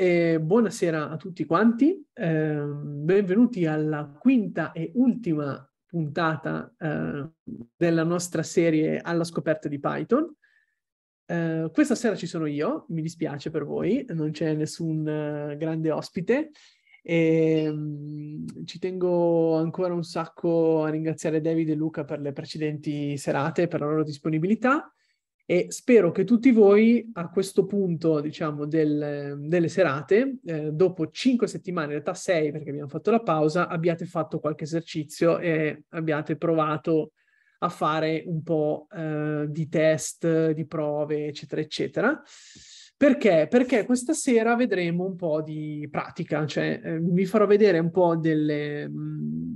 e buonasera a tutti quanti, eh, benvenuti alla quinta e ultima puntata eh, della nostra serie alla scoperta di Python. Eh, questa sera ci sono io, mi dispiace per voi, non c'è nessun eh, grande ospite. E, ehm, mh, ci tengo ancora un sacco a ringraziare David e Luca per le precedenti serate, per la loro disponibilità e spero che tutti voi a questo punto, diciamo, del, delle serate, eh, dopo cinque settimane, in realtà sei perché abbiamo fatto la pausa, abbiate fatto qualche esercizio e abbiate provato a fare un po' eh, di test, di prove, eccetera, eccetera. Perché? Perché questa sera vedremo un po' di pratica, cioè eh, vi farò vedere un po' delle... Mh, mm,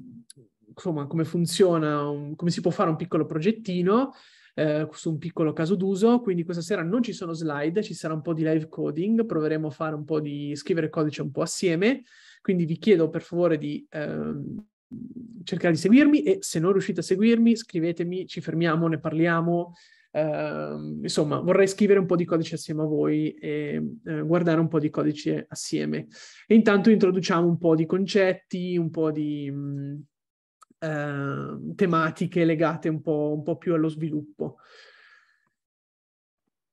insomma, come funziona, un, come si può fare un piccolo progettino, eh, su un piccolo caso d'uso, quindi questa sera non ci sono slide, ci sarà un po' di live coding, proveremo a fare un po' di scrivere codice un po' assieme, quindi vi chiedo per favore di ehm, cercare di seguirmi e se non riuscite a seguirmi scrivetemi, ci fermiamo, ne parliamo. Uh, insomma, vorrei scrivere un po' di codice assieme a voi e uh, guardare un po' di codice assieme. E intanto introduciamo un po' di concetti, un po' di, mh, mm, Ehm, tematiche legate un po', un po', più allo sviluppo.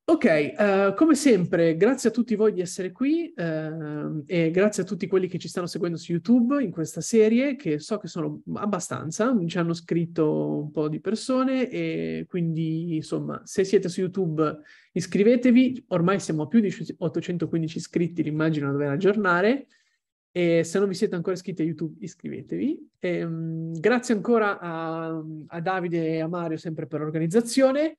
Ok, eh, come sempre, grazie a tutti voi di essere qui eh, e grazie a tutti quelli che ci stanno seguendo su YouTube in questa serie, che so che sono abbastanza, ci hanno scritto un po' di persone e quindi insomma, se siete su YouTube iscrivetevi, ormai siamo a più di 815 iscritti, l'immagino dover aggiornare. E se non vi siete ancora iscritti a YouTube, iscrivetevi. E, um, grazie ancora a, a Davide e a Mario sempre per l'organizzazione.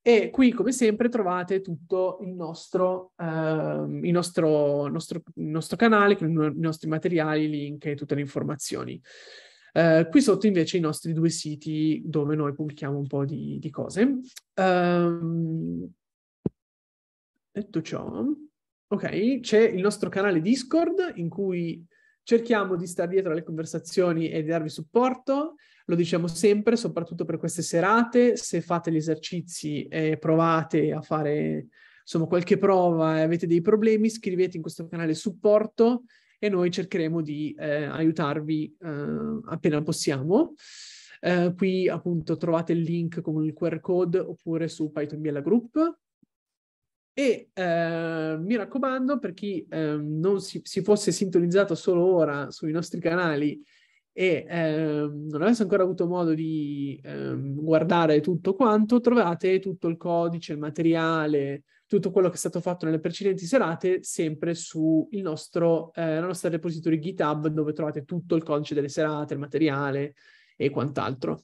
E qui, come sempre, trovate tutto il nostro, uh, il nostro, nostro, nostro canale, con i nostri materiali, i link e tutte le informazioni. Uh, qui sotto invece i nostri due siti dove noi pubblichiamo un po' di, di cose. Um, detto ciò, Ok, c'è il nostro canale Discord in cui cerchiamo di stare dietro alle conversazioni e di darvi supporto. Lo diciamo sempre, soprattutto per queste serate, se fate gli esercizi e provate a fare insomma, qualche prova e avete dei problemi, scrivete in questo canale supporto e noi cercheremo di eh, aiutarvi eh, appena possiamo. Eh, qui appunto trovate il link con il QR code oppure su Python Biella Group. E eh, mi raccomando, per chi eh, non si, si, fosse sintonizzato solo ora sui nostri canali e eh, non avesse ancora avuto modo di ehm, guardare tutto quanto, trovate tutto il codice, il materiale, tutto quello che è stato fatto nelle precedenti serate sempre sulla eh, nostra repository GitHub dove trovate tutto il codice delle serate, il materiale e quant'altro.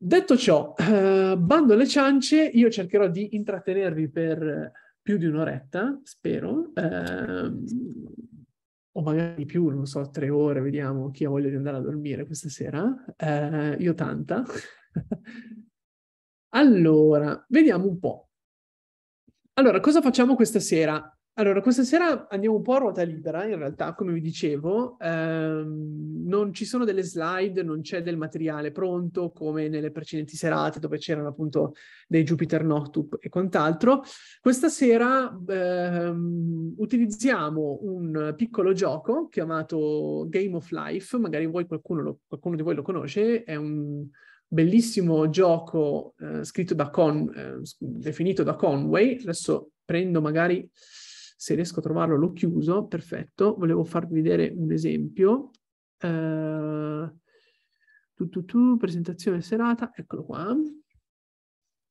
Detto ciò, eh, bando alle ciance, io cercherò di intrattenervi per più di un'oretta, spero, eh, o magari più, non so, tre ore, vediamo chi ha voglia di andare a dormire questa sera. Eh, io tanta. allora, vediamo un po'. Allora, cosa facciamo questa sera? Allora, questa sera andiamo un po' a ruota libera, in realtà, come vi dicevo, ehm, non ci sono delle slide, non c'è del materiale pronto come nelle precedenti serate dove c'erano appunto dei Jupiter Noctup e quant'altro. Questa sera ehm, utilizziamo un piccolo gioco chiamato Game of Life, magari voi qualcuno, lo, qualcuno di voi lo conosce, è un bellissimo gioco eh, scritto da Con, eh, definito da Conway, adesso prendo magari se riesco a trovarlo l'ho chiuso, perfetto. Volevo farvi vedere un esempio. Uh, tu, tu, tu, presentazione serata, eccolo qua.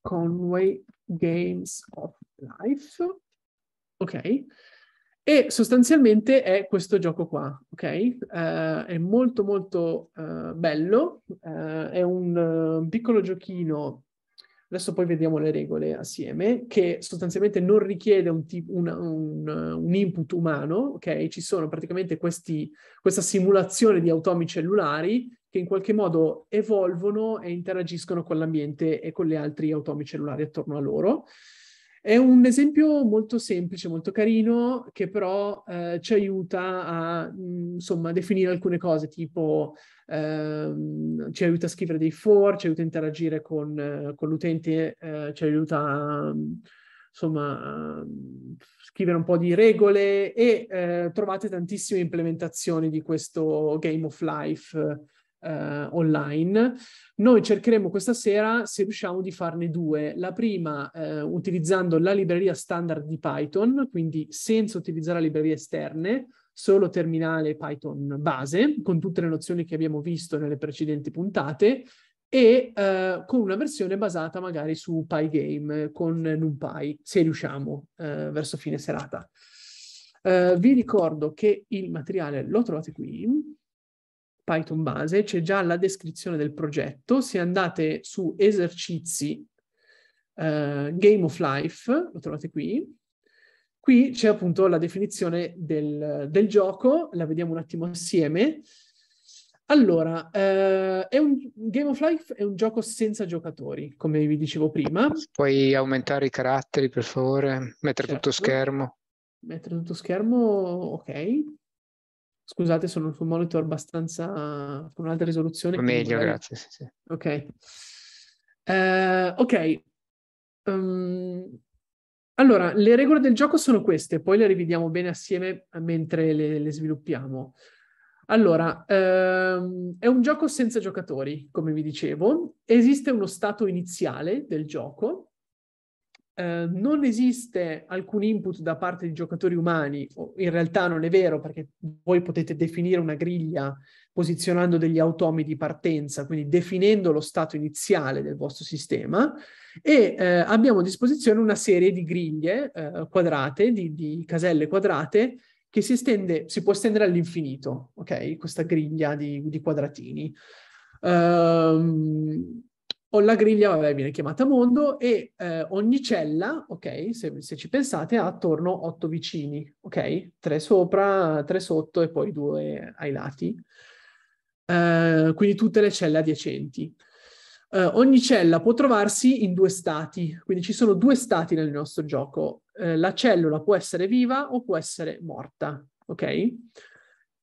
Conway Games of Life. Ok. E sostanzialmente è questo gioco qua, ok? Uh, è molto molto uh, bello, uh, è un piccolo giochino adesso poi vediamo le regole assieme, che sostanzialmente non richiede un, un, un, un input umano, ok? Ci sono praticamente questi, questa simulazione di automi cellulari che in qualche modo evolvono e interagiscono con l'ambiente e con gli altri automi cellulari attorno a loro. È un esempio molto semplice, molto carino, che però eh, ci aiuta a mm, insomma, definire alcune cose, tipo ehm, ci aiuta a scrivere dei for, ci aiuta a interagire con, eh, con l'utente, eh, ci aiuta a mm, insomma, mm, scrivere un po' di regole e eh, trovate tantissime implementazioni di questo Game of Life eh, online. Noi cercheremo questa sera, se riusciamo, di farne due. La prima eh, utilizzando la libreria standard di Python, quindi senza utilizzare librerie esterne, solo terminale Python base, con tutte le nozioni che abbiamo visto nelle precedenti puntate, e eh, con una versione basata magari su Pygame con NumPy, se riusciamo, eh, verso fine serata. Eh, vi ricordo che il materiale lo trovate qui, Python base, c'è già la descrizione del progetto. Se andate su esercizi uh, Game of Life, lo trovate qui, qui c'è appunto la definizione del, del gioco, la vediamo un attimo assieme. Allora, eh, un, Game of Life è un gioco senza giocatori, come vi dicevo prima. Puoi aumentare i caratteri, per favore? Mettere certo. tutto schermo. Mettere tutto schermo, ok. Scusate, sono sul monitor abbastanza con un'alta risoluzione. Meglio, magari... grazie. Sì, sì. Ok. Uh, ok. Um, allora, le regole del gioco sono queste, poi le rivediamo bene assieme eh, mentre le, le sviluppiamo. Allora, ehm, è un gioco senza giocatori, come vi dicevo. Esiste uno stato iniziale del gioco Ehm, non esiste alcun input da parte di giocatori umani, in realtà non è vero perché voi potete definire una griglia posizionando degli automi di partenza, quindi definendo lo stato iniziale del vostro sistema e eh, abbiamo a disposizione una serie di griglie eh, quadrate, di, di, caselle quadrate che si, estende, si può estendere all'infinito, ok? Questa griglia di, di quadratini. Um, o la griglia vabbè, viene chiamata mondo e eh, ogni cella, ok, se, se, ci pensate, ha attorno otto vicini, ok? Tre sopra, tre sotto e poi due ai lati. Eh, quindi tutte le celle adiacenti. Eh, ogni cella può trovarsi in due stati, quindi ci sono due stati nel nostro gioco. Eh, la cellula può essere viva o può essere morta, ok?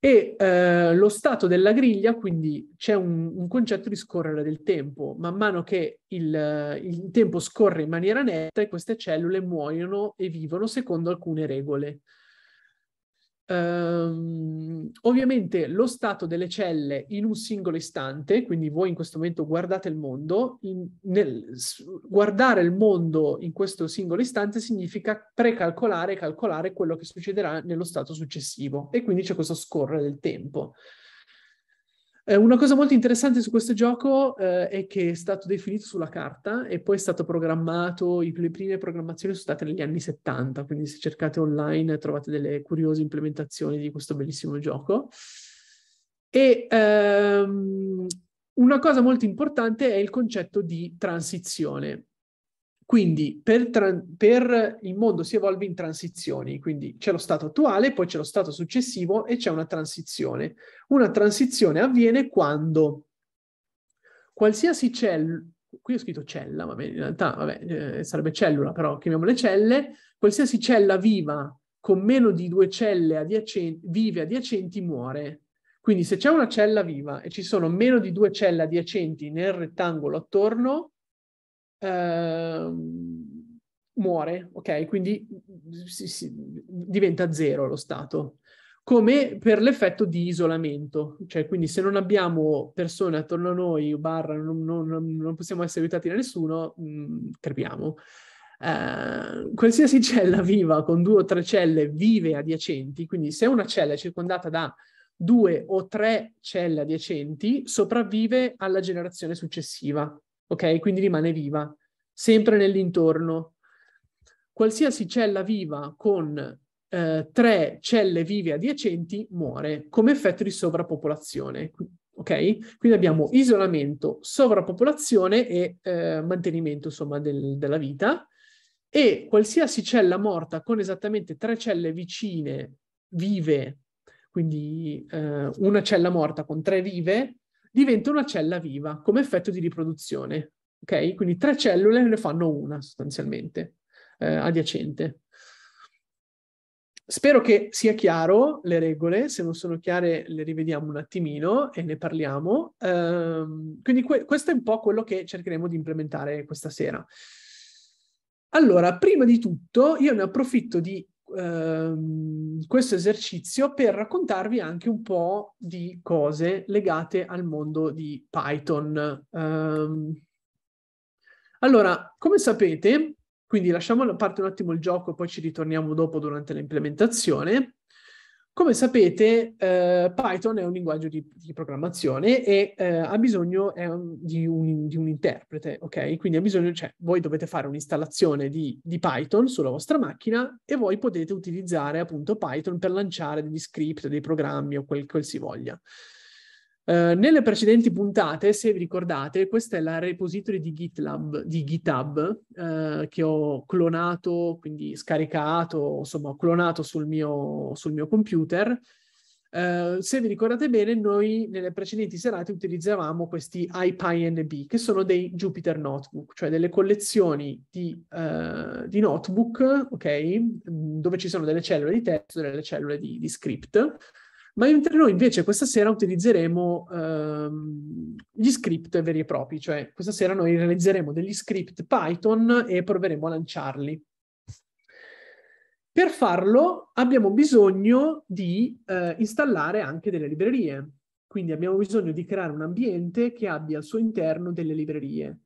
E eh, lo stato della griglia, quindi c'è un, un, concetto di scorrere del tempo. Man mano che il, il, tempo scorre in maniera netta, queste cellule muoiono e vivono secondo alcune regole. Um, ovviamente lo stato delle celle in un singolo istante, quindi voi in questo momento guardate il mondo, in, nel, guardare il mondo in questo singolo istante significa precalcolare e calcolare quello che succederà nello stato successivo e quindi c'è questo scorrere del tempo. Eh, una cosa molto interessante su questo gioco eh, è che è stato definito sulla carta e poi è stato programmato, le prime programmazioni sono state negli anni 70, quindi se cercate online trovate delle curiose implementazioni di questo bellissimo gioco. E ehm, una cosa molto importante è il concetto di transizione. Quindi per, tra- per, il mondo si evolve in transizioni, quindi c'è lo stato attuale, poi c'è lo stato successivo e c'è una transizione. Una transizione avviene quando qualsiasi cellula, qui ho scritto cella, ma in realtà vabbè, eh, sarebbe cellula, però chiamiamole celle, qualsiasi cella viva con meno di due celle adiacenti, vive adiacenti muore. Quindi se c'è una cella viva e ci sono meno di due celle adiacenti nel rettangolo attorno, eh, muore, ok? Quindi si, si, diventa zero lo stato. Come per l'effetto di isolamento, cioè quindi se non abbiamo persone attorno a noi, barra, non, non, non possiamo essere aiutati da nessuno, mh, mm, crepiamo. Uh, qualsiasi cella viva con due o tre celle vive adiacenti, quindi se una cella è circondata da due o tre celle adiacenti, sopravvive alla generazione successiva ok? Quindi rimane viva, sempre nell'intorno. Qualsiasi cella viva con eh, tre celle vive adiacenti muore come effetto di sovrappopolazione, ok? Quindi abbiamo isolamento, sovrappopolazione e eh, mantenimento, insomma, del, della vita. E qualsiasi cella morta con esattamente tre celle vicine vive quindi eh, una cella morta con tre vive diventa una cella viva come effetto di riproduzione. Ok? Quindi tre cellule ne fanno una sostanzialmente, eh, adiacente. Spero che sia chiaro le regole, se non sono chiare le rivediamo un attimino e ne parliamo. Ehm, quindi que- questo è un po' quello che cercheremo di implementare questa sera. Allora, prima di tutto io ne approfitto di Ehm, questo esercizio per raccontarvi anche un po' di cose legate al mondo di Python. Ehm, allora, come sapete, quindi lasciamo da parte un attimo il gioco, poi ci ritorniamo dopo durante l'implementazione. Come sapete, eh, Python è un linguaggio di, di programmazione e eh, ha bisogno un, di, un, di, un, interprete, ok? Quindi ha bisogno, cioè, voi dovete fare un'installazione di, di, Python sulla vostra macchina e voi potete utilizzare appunto Python per lanciare degli script, dei programmi o quel, qualsiasi si voglia. Eh, nelle precedenti puntate, se vi ricordate, questa è la repository di GitLab, di GitHub, uh, che ho clonato, quindi scaricato, insomma, clonato sul mio, sul mio computer. Uh, se vi ricordate bene, noi nelle precedenti serate utilizzavamo questi IPyNB, che sono dei Jupyter Notebook, cioè delle collezioni di, di notebook, ok, mm, dove ci sono delle cellule di testo, delle cellule di, di script ma mentre noi invece questa sera utilizzeremo ehm, gli script veri e propri, cioè questa sera noi realizzeremo degli script Python e proveremo a lanciarli. Per farlo abbiamo bisogno di eh, installare anche delle librerie, quindi abbiamo bisogno di creare un ambiente che abbia al suo interno delle librerie.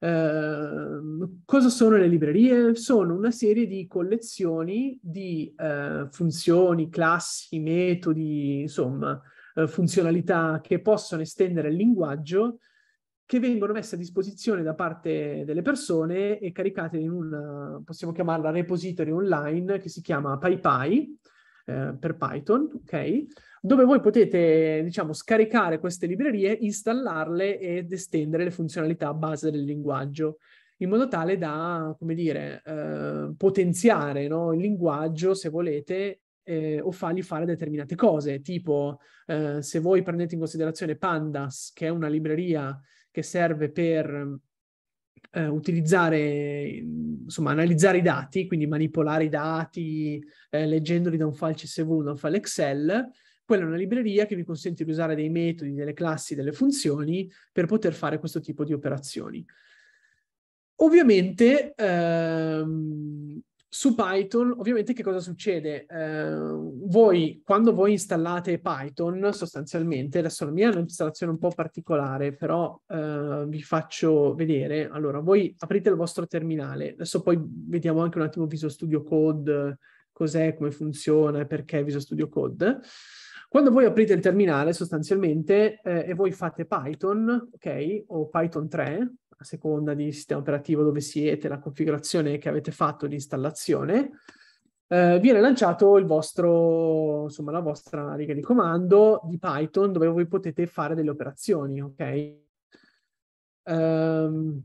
Ehm, cosa sono le librerie? Sono una serie di collezioni di eh, funzioni, classi, metodi, insomma, eh, funzionalità che possono estendere il linguaggio che vengono messe a disposizione da parte delle persone e caricate in un, possiamo chiamarla repository online che si chiama PyPy eh, per Python, ok? dove voi potete, diciamo, scaricare queste librerie, installarle ed estendere le funzionalità a base del linguaggio in modo tale da, come dire, eh, potenziare no, il linguaggio, se volete, eh, o fargli fare determinate cose, tipo eh, se voi prendete in considerazione Pandas, che è una libreria che serve per eh, utilizzare, insomma, analizzare i dati, quindi manipolare i dati, eh, leggendoli da un file CSV, da un file Excel, quella è una libreria che vi consente di usare dei metodi, delle classi, delle funzioni per poter fare questo tipo di operazioni. Ovviamente ehm, su Python, ovviamente che cosa succede? Eh, voi, quando voi installate Python, sostanzialmente, adesso la mia è un'installazione un po' particolare, però eh, vi faccio vedere. Allora, voi aprite il vostro terminale, adesso poi vediamo anche un attimo Visual Studio Code, cos'è, come funziona, e perché Visual Studio Code. Quando voi aprite il terminale sostanzialmente eh, e voi fate Python, ok, o Python 3, a seconda di sistema operativo dove siete, la configurazione che avete fatto di installazione, eh, viene lanciato il vostro, insomma, la vostra riga di comando di Python dove voi potete fare delle operazioni, ok? Um,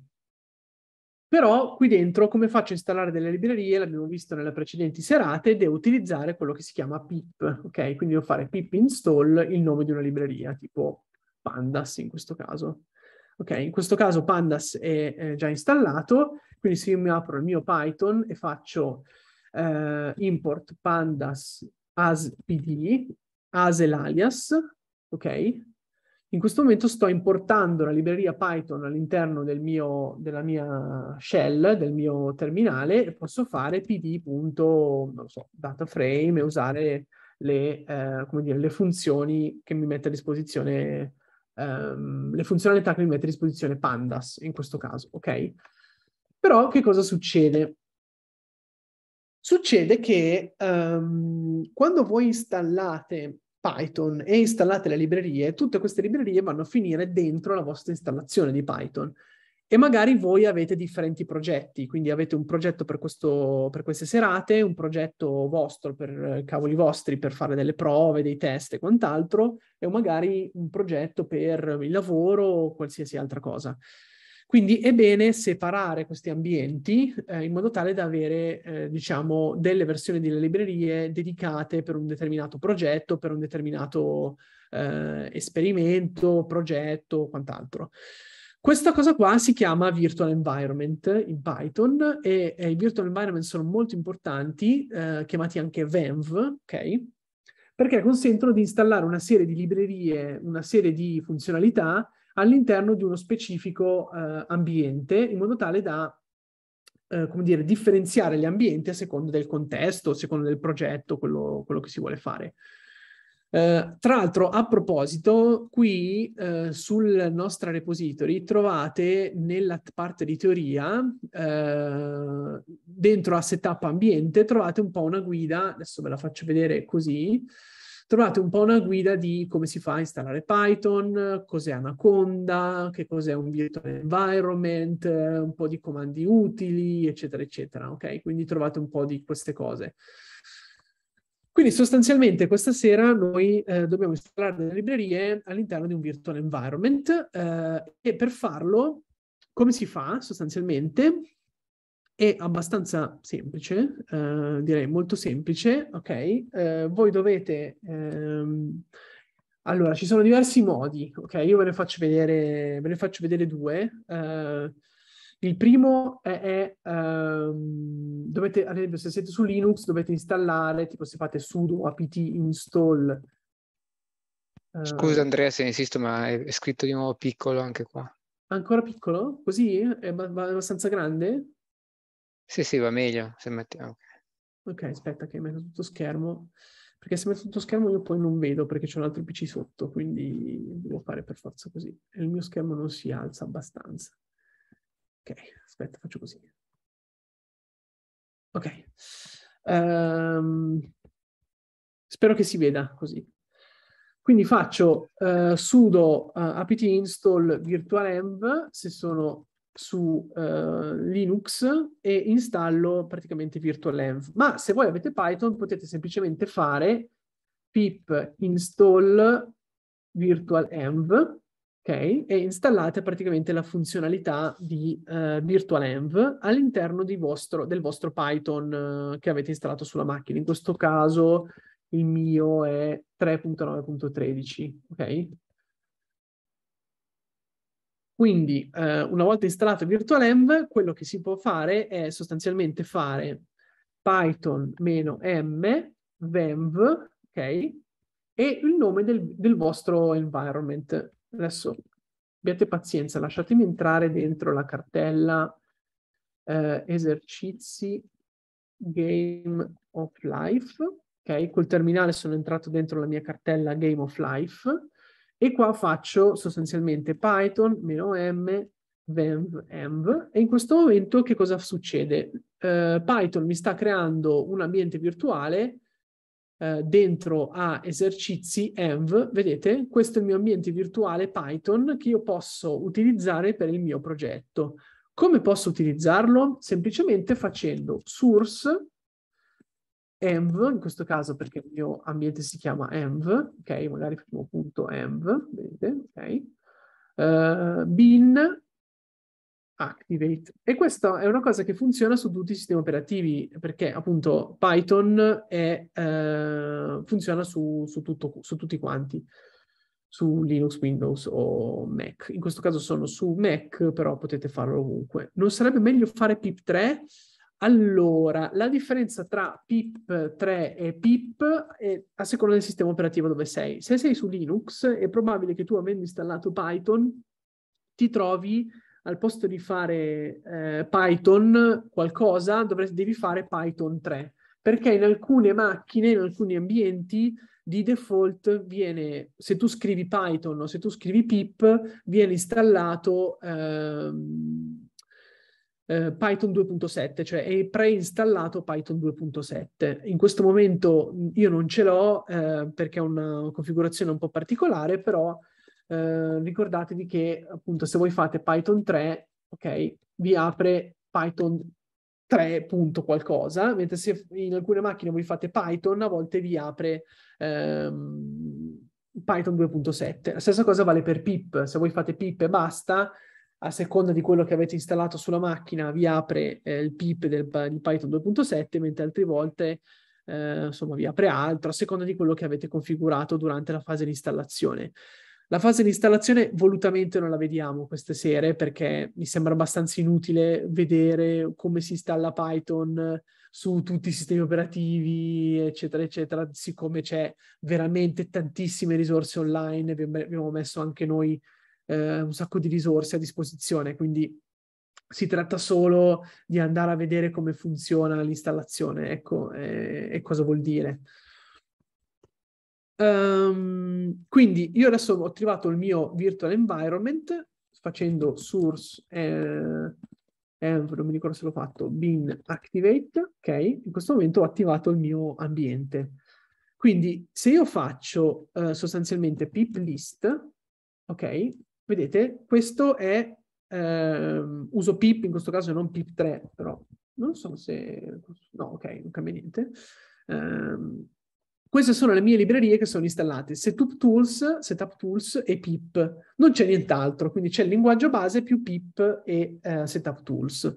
però qui dentro come faccio a installare delle librerie, l'abbiamo visto nelle precedenti serate, devo utilizzare quello che si chiama pip, ok? Quindi devo fare pip install il nome di una libreria, tipo pandas in questo caso. Ok, in questo caso pandas è, è già installato, quindi se io mi apro il mio Python e faccio eh, import pandas as pd, as l'alias, ok? In questo momento sto importando la libreria Python all'interno del della mia shell, del mio terminale, e posso fare pd.dataframe so, e usare le, eh, dire, le, funzioni che mi mette a disposizione, ehm, le funzionalità che mi mette a disposizione Pandas in questo caso, ok? Però che cosa succede? Succede che ehm, quando voi installate Python e installate le librerie, tutte queste librerie vanno a finire dentro la vostra installazione di Python. E magari voi avete differenti progetti, quindi avete un progetto per, questo, per queste serate, un progetto vostro per eh, cavoli vostri per fare delle prove, dei test e quant'altro, e magari un progetto per il lavoro o qualsiasi altra cosa. Quindi è bene separare questi ambienti eh, in modo tale da avere, eh, diciamo, delle versioni delle librerie dedicate per un determinato progetto, per un determinato eh, esperimento, progetto, o quant'altro. Questa cosa qua si chiama virtual environment in Python e, e i virtual environment sono molto importanti, eh, chiamati anche VENV, ok? Perché consentono di installare una serie di librerie, una serie di funzionalità all'interno di uno specifico eh, ambiente in modo tale da eh, come dire, differenziare gli ambienti a seconda del contesto, a seconda del progetto, quello, quello che si vuole fare. Eh, tra l'altro, a proposito, qui eh, sul nostro repository trovate nella parte di teoria, eh, dentro a setup ambiente, trovate un po' una guida, adesso ve la faccio vedere così, trovate un po' una guida di come si fa a installare Python, cos'è Anaconda, che cos'è un virtual environment, un po' di comandi utili, eccetera, eccetera. Ok, quindi trovate un po' di queste cose. Quindi sostanzialmente questa sera noi eh, dobbiamo installare delle librerie all'interno di un virtual environment eh, e per farlo, come si fa sostanzialmente? è abbastanza semplice, eh, direi molto semplice, ok? Eh, voi dovete... Ehm... Allora, ci sono diversi modi, ok? Io ve ne faccio vedere, ne faccio vedere due. Eh, il primo è, è um, dovete, ad esempio, se siete su Linux, dovete installare, tipo se fate sudo apt install. Uh, Scusa Andrea se insisto, ma è, è, scritto di nuovo piccolo anche qua. Ancora piccolo? Così? È abbastanza grande? Sì, sì, va meglio se mettiamo. Ah, ok, aspetta che metto tutto schermo, perché se metto tutto schermo io poi non vedo perché c'è un altro PC sotto, quindi devo fare per forza così. E il mio schermo non si alza abbastanza. Ok, aspetta, faccio così. Ok. Um, spero che si veda così. Quindi faccio uh, sudo uh, apt install virtualenv se sono su uh, Linux e installo praticamente virtualenv. Ma se voi avete Python potete semplicemente fare pip install virtualenv okay? e installate praticamente la funzionalità di uh, eh, virtualenv all'interno del vostro Python uh, che avete installato sulla macchina. In questo caso il mio è 3.9.13, ok? Quindi eh, una volta installato VirtualEnv, quello che si può fare è sostanzialmente fare python-m venv, ok, e il nome del, del vostro environment. Adesso abbiate pazienza, lasciatemi entrare dentro la cartella eh, esercizi game of life, ok? Col terminale sono entrato dentro la mia cartella game of life e qua faccio sostanzialmente Python, meno M, venv, env, e in questo momento che cosa succede? Uh, Python mi sta creando un ambiente virtuale uh, dentro a esercizi env, vedete? Questo è il mio ambiente virtuale Python che io posso utilizzare per il mio progetto. Come posso utilizzarlo? Semplicemente facendo source env, in questo caso perché il mio ambiente si chiama env, ok? Magari facciamo punto env, vedete, ok? Uh, bin activate. E questa è una cosa che funziona su tutti i sistemi operativi, perché appunto Python è, uh, funziona su, su, tutto, su tutti quanti su Linux, Windows o Mac. In questo caso sono su Mac, però potete farlo ovunque. Non sarebbe meglio fare pip3? Allora, la differenza tra PIP 3 e PIP è a seconda del sistema operativo dove sei. Se sei su Linux, è probabile che tu, avendo installato Python, ti trovi al posto di fare eh, Python qualcosa, dovresti, devi fare Python 3, perché in alcune macchine, in alcuni ambienti, di default viene, se tu scrivi Python o se tu scrivi PIP, viene installato... Ehm, eh, Python 2.7, cioè è preinstallato Python 2.7. In questo momento io non ce l'ho eh, perché è una configurazione un po' particolare, però eh, ricordatevi che appunto se voi fate Python 3, ok, vi apre Python 3 punto qualcosa, mentre se in alcune macchine voi fate Python, a volte vi apre ehm, Python 2.7. La stessa cosa vale per pip, se voi fate pip e basta, a seconda di quello che avete installato sulla macchina, vi apre eh, il pip del, di Python 2.7, mentre altre volte eh, insomma, vi apre altro, a seconda di quello che avete configurato durante la fase di installazione. La fase di installazione volutamente non la vediamo queste sere perché mi sembra abbastanza inutile vedere come si installa Python su tutti i sistemi operativi, eccetera, eccetera, siccome c'è veramente tantissime risorse online, abbiamo messo anche noi eh, un sacco di risorse a disposizione, quindi si tratta solo di andare a vedere come funziona l'installazione ecco, e, e cosa vuol dire. Um, quindi io adesso ho attivato il mio virtual environment facendo source, eh, eh, non mi ricordo se l'ho fatto, bin activate, ok? In questo momento ho attivato il mio ambiente. Quindi se io faccio eh, sostanzialmente pip list, ok? Vedete, questo è ehm, uso pip, in questo caso non pip 3, però non so se... No, ok, non cambia niente. Um, queste sono le mie librerie che sono installate, Setup Tools, Setup Tools e pip. Non c'è nient'altro, quindi c'è il linguaggio base più pip e eh, Setup Tools.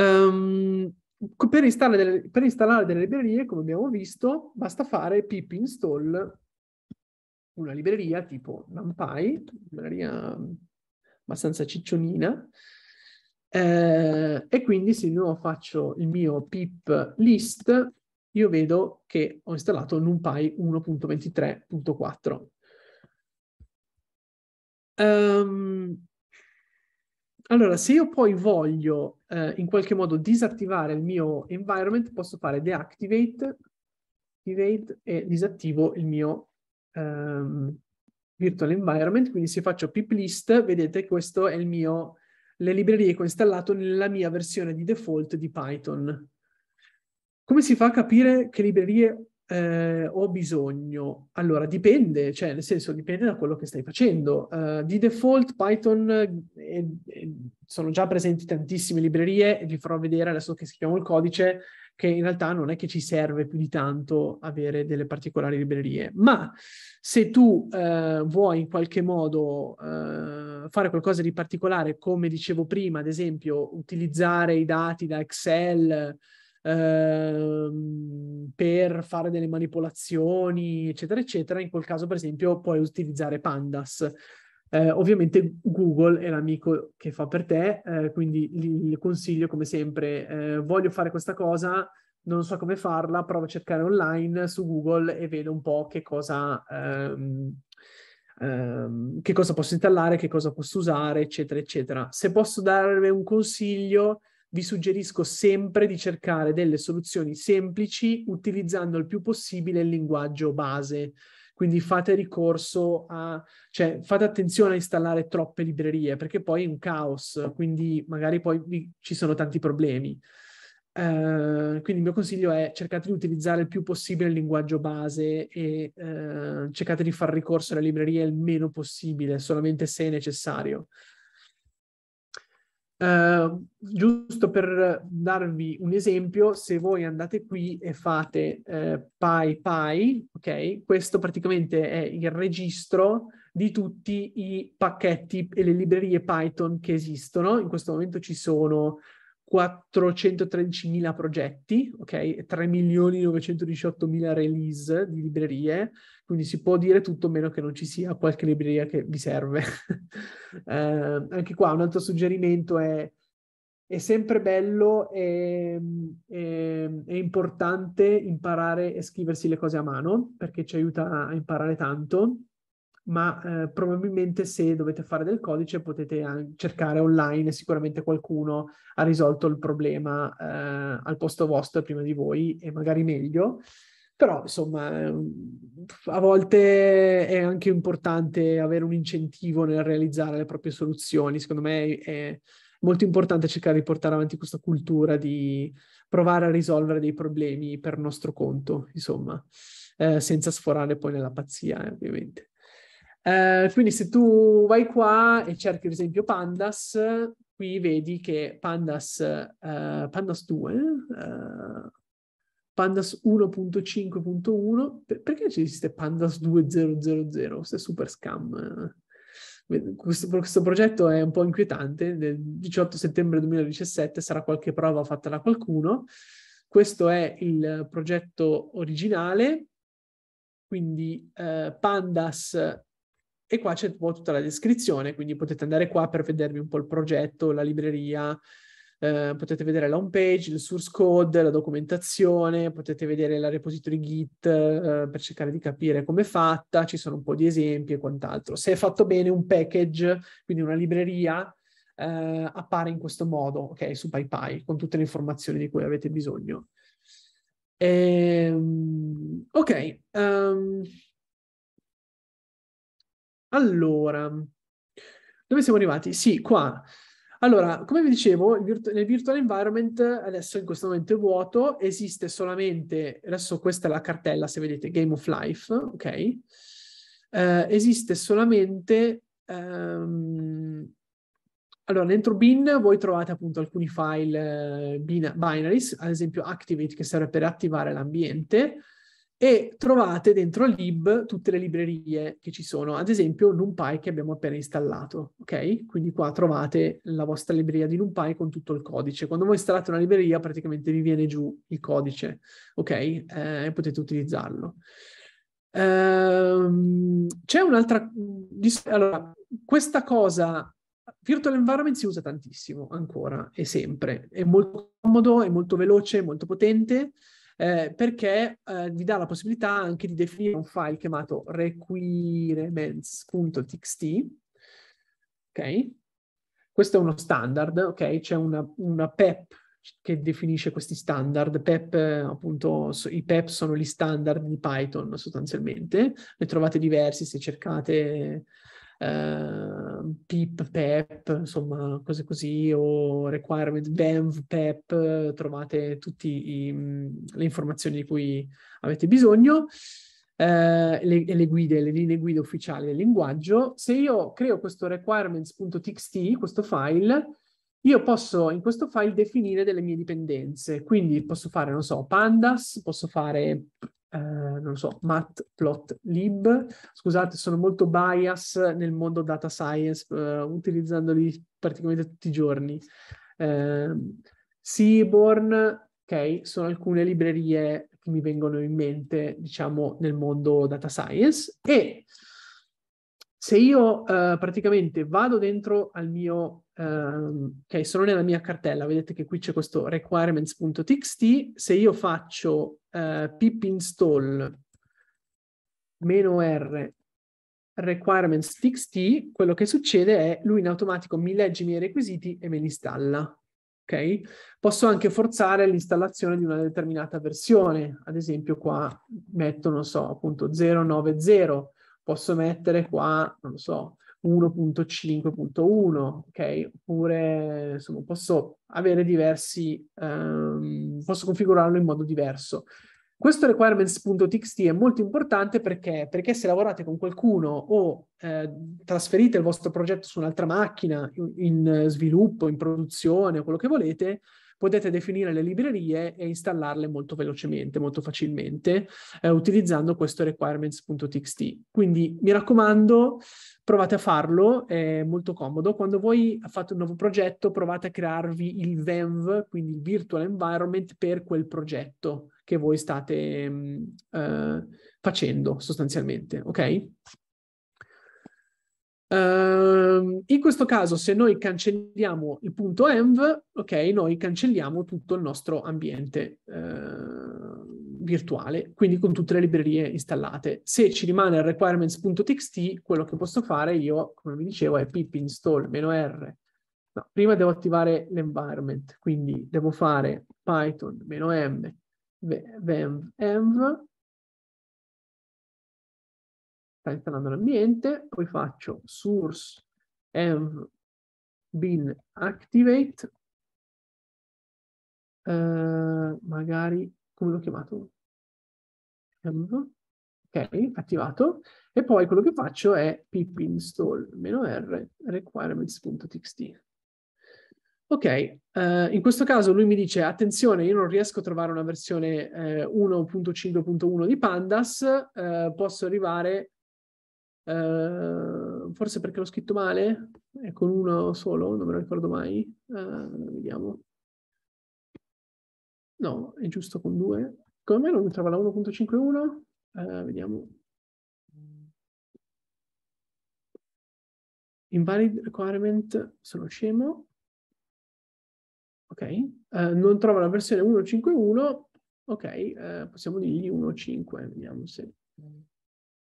Um, per, installare delle, per installare delle librerie, come abbiamo visto, basta fare pip install una libreria tipo NumPy, una libreria abbastanza ciccionina, eh, e quindi se di nuovo faccio il mio pip list, io vedo che ho installato NumPy 1.23.4. Um, ehm, allora, se io poi voglio eh, in qualche modo disattivare il mio environment, posso fare deactivate, activate e disattivo il mio um, virtual environment, quindi se faccio pip list, vedete questo è il mio, le librerie che ho installato nella mia versione di default di Python. Come si fa a capire che librerie eh, ho bisogno? Allora, dipende, cioè nel senso dipende da quello che stai facendo. Uh, di default Python eh, eh, sono già presenti tantissime librerie, vi farò vedere adesso che scriviamo il codice che in realtà non è che ci serve più di tanto avere delle particolari librerie, ma se tu eh, vuoi in qualche modo eh, fare qualcosa di particolare, come dicevo prima, ad esempio utilizzare i dati da Excel, ehm, per fare delle manipolazioni, eccetera, eccetera. In quel caso, per esempio, puoi utilizzare Pandas, eh, ovviamente Google è l'amico che fa per te, eh, quindi il consiglio come sempre, eh, voglio fare questa cosa, non so come farla, provo a cercare online su Google e vedo un po' che cosa, ehm, ehm, che cosa posso installare, che cosa posso usare, eccetera, eccetera. Se posso darvi un consiglio, vi suggerisco sempre di cercare delle soluzioni semplici utilizzando il più possibile il linguaggio base. Quindi fate ricorso a, cioè fate attenzione a installare troppe librerie perché poi è un caos, quindi magari poi vi, ci sono tanti problemi. Uh, quindi il mio consiglio è cercate di utilizzare il più possibile il linguaggio base e uh, cercate di far ricorso alle librerie il meno possibile, solamente se necessario. Eh, giusto per darvi un esempio, se voi andate qui e fate uh, eh, PyPy, ok? Questo praticamente è il registro di tutti i pacchetti e le librerie Python che esistono. In questo momento ci sono 413.000 progetti, ok? 3.918.000 release di librerie, quindi si può dire tutto meno che non ci sia qualche libreria che vi serve. eh, anche qua un altro suggerimento è, è sempre bello e importante imparare e scriversi le cose a mano perché ci aiuta a imparare tanto ma eh, probabilmente se dovete fare del codice potete cercare online, sicuramente qualcuno ha risolto il problema eh, al posto vostro prima di voi e magari meglio. Però insomma, a volte è anche importante avere un incentivo nel realizzare le proprie soluzioni. Secondo me è molto importante cercare di portare avanti questa cultura di provare a risolvere dei problemi per nostro conto, insomma, eh, senza sforare poi nella pazzia, eh, ovviamente. Eh, quindi se tu vai qua e cerchi ad esempio pandas, qui vedi che pandas, eh, pandas 2, eh, pandas 1.5.1, per, perché ci esiste pandas 2.0.0.0? Questo è super scam. Eh. Questo, questo, progetto è un po' inquietante. Del 18 settembre 2017 sarà qualche prova fatta da qualcuno. Questo è il progetto originale, quindi eh, Pandas e qua c'è tutta la descrizione, quindi potete andare qua per vedervi un po' il progetto, la libreria, eh, potete vedere la home page, il source code, la documentazione, potete vedere la repository Git eh, per cercare di capire come è fatta, ci sono un po' di esempi e quant'altro. Se è fatto bene un package, quindi una libreria, eh, appare in questo modo, ok, su PyPy, con tutte le informazioni di cui avete bisogno. E, ehm, ok, um, allora, dove siamo arrivati? Sì, qua. Allora, come vi dicevo, virtu- nel virtual environment adesso in questo momento è vuoto, esiste solamente, adesso questa è la cartella, se vedete, Game of Life, ok? Eh, esiste solamente, um, allora, dentro bin voi trovate appunto alcuni file eh, binaries, ad esempio Activate che serve per attivare l'ambiente, e trovate dentro lib tutte le librerie che ci sono, ad esempio NumPy che abbiamo appena installato, ok? Quindi qua trovate la vostra libreria di NumPy con tutto il codice. Quando voi installate una libreria praticamente vi viene giù il codice, ok? Eh, e potete utilizzarlo. Ehm, c'è un'altra... Allora, questa cosa... Virtual Environment si usa tantissimo ancora e sempre. È molto comodo, è molto veloce, molto potente eh, perché eh, vi dà la possibilità anche di definire un file chiamato requirements.txt, ok? Questo è uno standard, ok? C'è una, una PEP che definisce questi standard. PEP, eh, appunto, i PEP sono gli standard di Python sostanzialmente. Ne trovate diversi se cercate eh, PIP, PEP, insomma, cose così, o requirement, BENV, PEP, trovate tutte mm, le informazioni di cui avete bisogno. Eh, le, le, guide, le linee guida ufficiali del linguaggio. Se io creo questo requirements.txt, questo file, io posso in questo file definire delle mie dipendenze, quindi posso fare, non so, pandas, posso fare eh, non so, matplotlib. Scusate, sono molto bias nel mondo data science, eh, utilizzandoli praticamente tutti i giorni. Eh, Seaborn, ok, sono alcune librerie che mi vengono in mente, diciamo, nel mondo data science e se io eh, praticamente vado dentro al mio, ehm, ok, sono nella mia cartella, vedete che qui c'è questo requirements.txt, se io faccio uh, pip install meno r requirements.txt, quello che succede è lui in automatico mi legge i miei requisiti e me li installa. Okay? Posso anche forzare l'installazione di una determinata versione, ad esempio qua metto, non so, appunto 090, posso mettere qua, non so, 1.5.1, ok? Oppure insomma, posso avere diversi, um, posso configurarlo in modo diverso. Questo requirements.txt è molto importante perché, perché se lavorate con qualcuno o eh, trasferite il vostro progetto su un'altra macchina in, in sviluppo, in produzione, o quello che volete, potete definire le librerie e installarle molto velocemente, molto facilmente, eh, utilizzando questo requirements.txt. Quindi mi raccomando, provate a farlo, è molto comodo. Quando voi fate un nuovo progetto, provate a crearvi il VENV, quindi il virtual environment per quel progetto che voi state mm, eh, facendo sostanzialmente, ok? Uh, in questo caso, se noi cancelliamo il punto env, ok, noi cancelliamo tutto il nostro ambiente uh, virtuale, quindi con tutte le librerie installate. Se ci rimane il requirements.txt, quello che posso fare io, come vi dicevo, è pip install-r. No, prima devo attivare l'environment, quindi devo fare python-m venv env selezionando l'ambiente, poi faccio source env bin activate, eh, magari come l'ho chiamato? Env, Ok, attivato. E poi quello che faccio è pip install-r requirements.txt. Ok, eh, in questo caso lui mi dice attenzione, io non riesco a trovare una versione eh, 1.5.1 di pandas, eh, posso arrivare Ehm, forse perché l'ho scritto male, è con uno solo, non me lo ricordo mai. Uh, vediamo. No, è giusto con due. Come mai non mi trova la 1.51? Uh, ehm, vediamo. Invalid requirement, sono scemo. Ok, non trova la versione 1.51. Ok, possiamo dirgli 1.5, vediamo se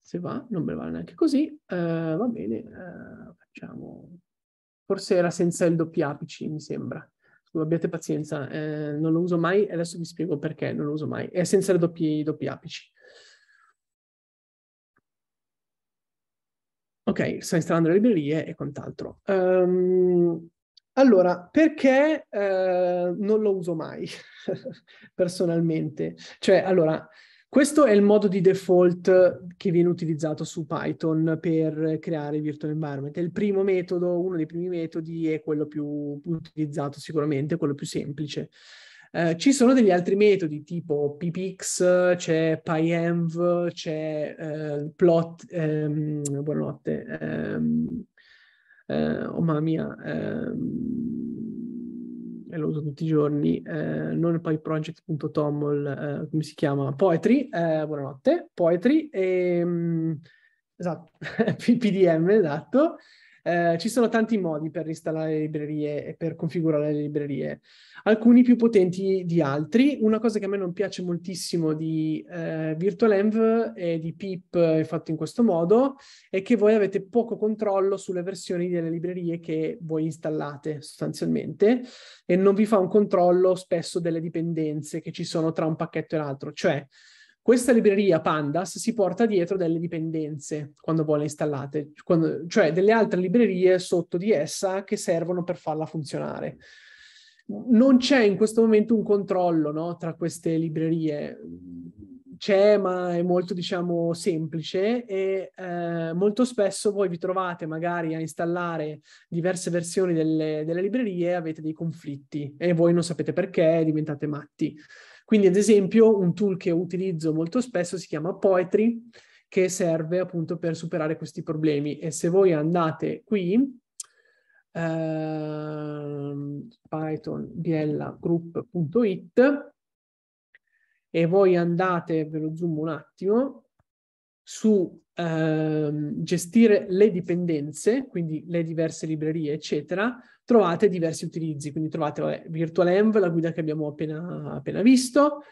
se va, non me ne vale neanche così, eh, va bene, eh, facciamo, forse era senza il doppio apici, mi sembra, Scusa, abbiate pazienza, eh, non lo uso mai adesso vi spiego perché non lo uso mai, è senza i doppi apici. Ok, sto installando le librerie e quant'altro. Um, allora, perché eh, non lo uso mai personalmente? Cioè, allora, questo è il modo di default che viene utilizzato su Python per creare virtual environment. È il primo metodo, uno dei primi metodi è quello più utilizzato sicuramente, quello più semplice. Eh, ci sono degli altri metodi tipo ppx, c'è pyenv, c'è eh, plot, ehm, buonanotte, ehm, eh, oh mamma mia, ehm, e lo uso tutti i giorni, eh, non pyproject.toml, eh, come si chiama? Poetry, eh, buonanotte, Poetry, e, ehm, esatto, PDM, esatto, eh, ci sono tanti modi per installare le librerie e per configurare le librerie, alcuni più potenti di altri. Una cosa che a me non piace moltissimo di eh, VirtualEnv e di PIP eh, fatto in questo modo è che voi avete poco controllo sulle versioni delle librerie che voi installate sostanzialmente e non vi fa un controllo spesso delle dipendenze che ci sono tra un pacchetto e l'altro. Cioè, questa libreria Pandas si porta dietro delle dipendenze quando vuole installate, quando, cioè delle altre librerie sotto di essa che servono per farla funzionare. Non c'è in questo momento un controllo no, tra queste librerie. C'è, ma è molto, diciamo, semplice e eh, molto spesso voi vi trovate magari a installare diverse versioni delle, delle librerie e avete dei conflitti e voi non sapete perché, diventate matti. Quindi, ad esempio, un tool che utilizzo molto spesso si chiama Poetry, che serve appunto per superare questi problemi. E se voi andate qui, Uh, ehm, pythonbiellagroup.it e voi andate, ve lo zoom un attimo, su Ehm, gestire le dipendenze, quindi le diverse librerie, eccetera, trovate diversi utilizzi. Quindi trovate vabbè, VirtualEnv, la guida che abbiamo appena, appena visto,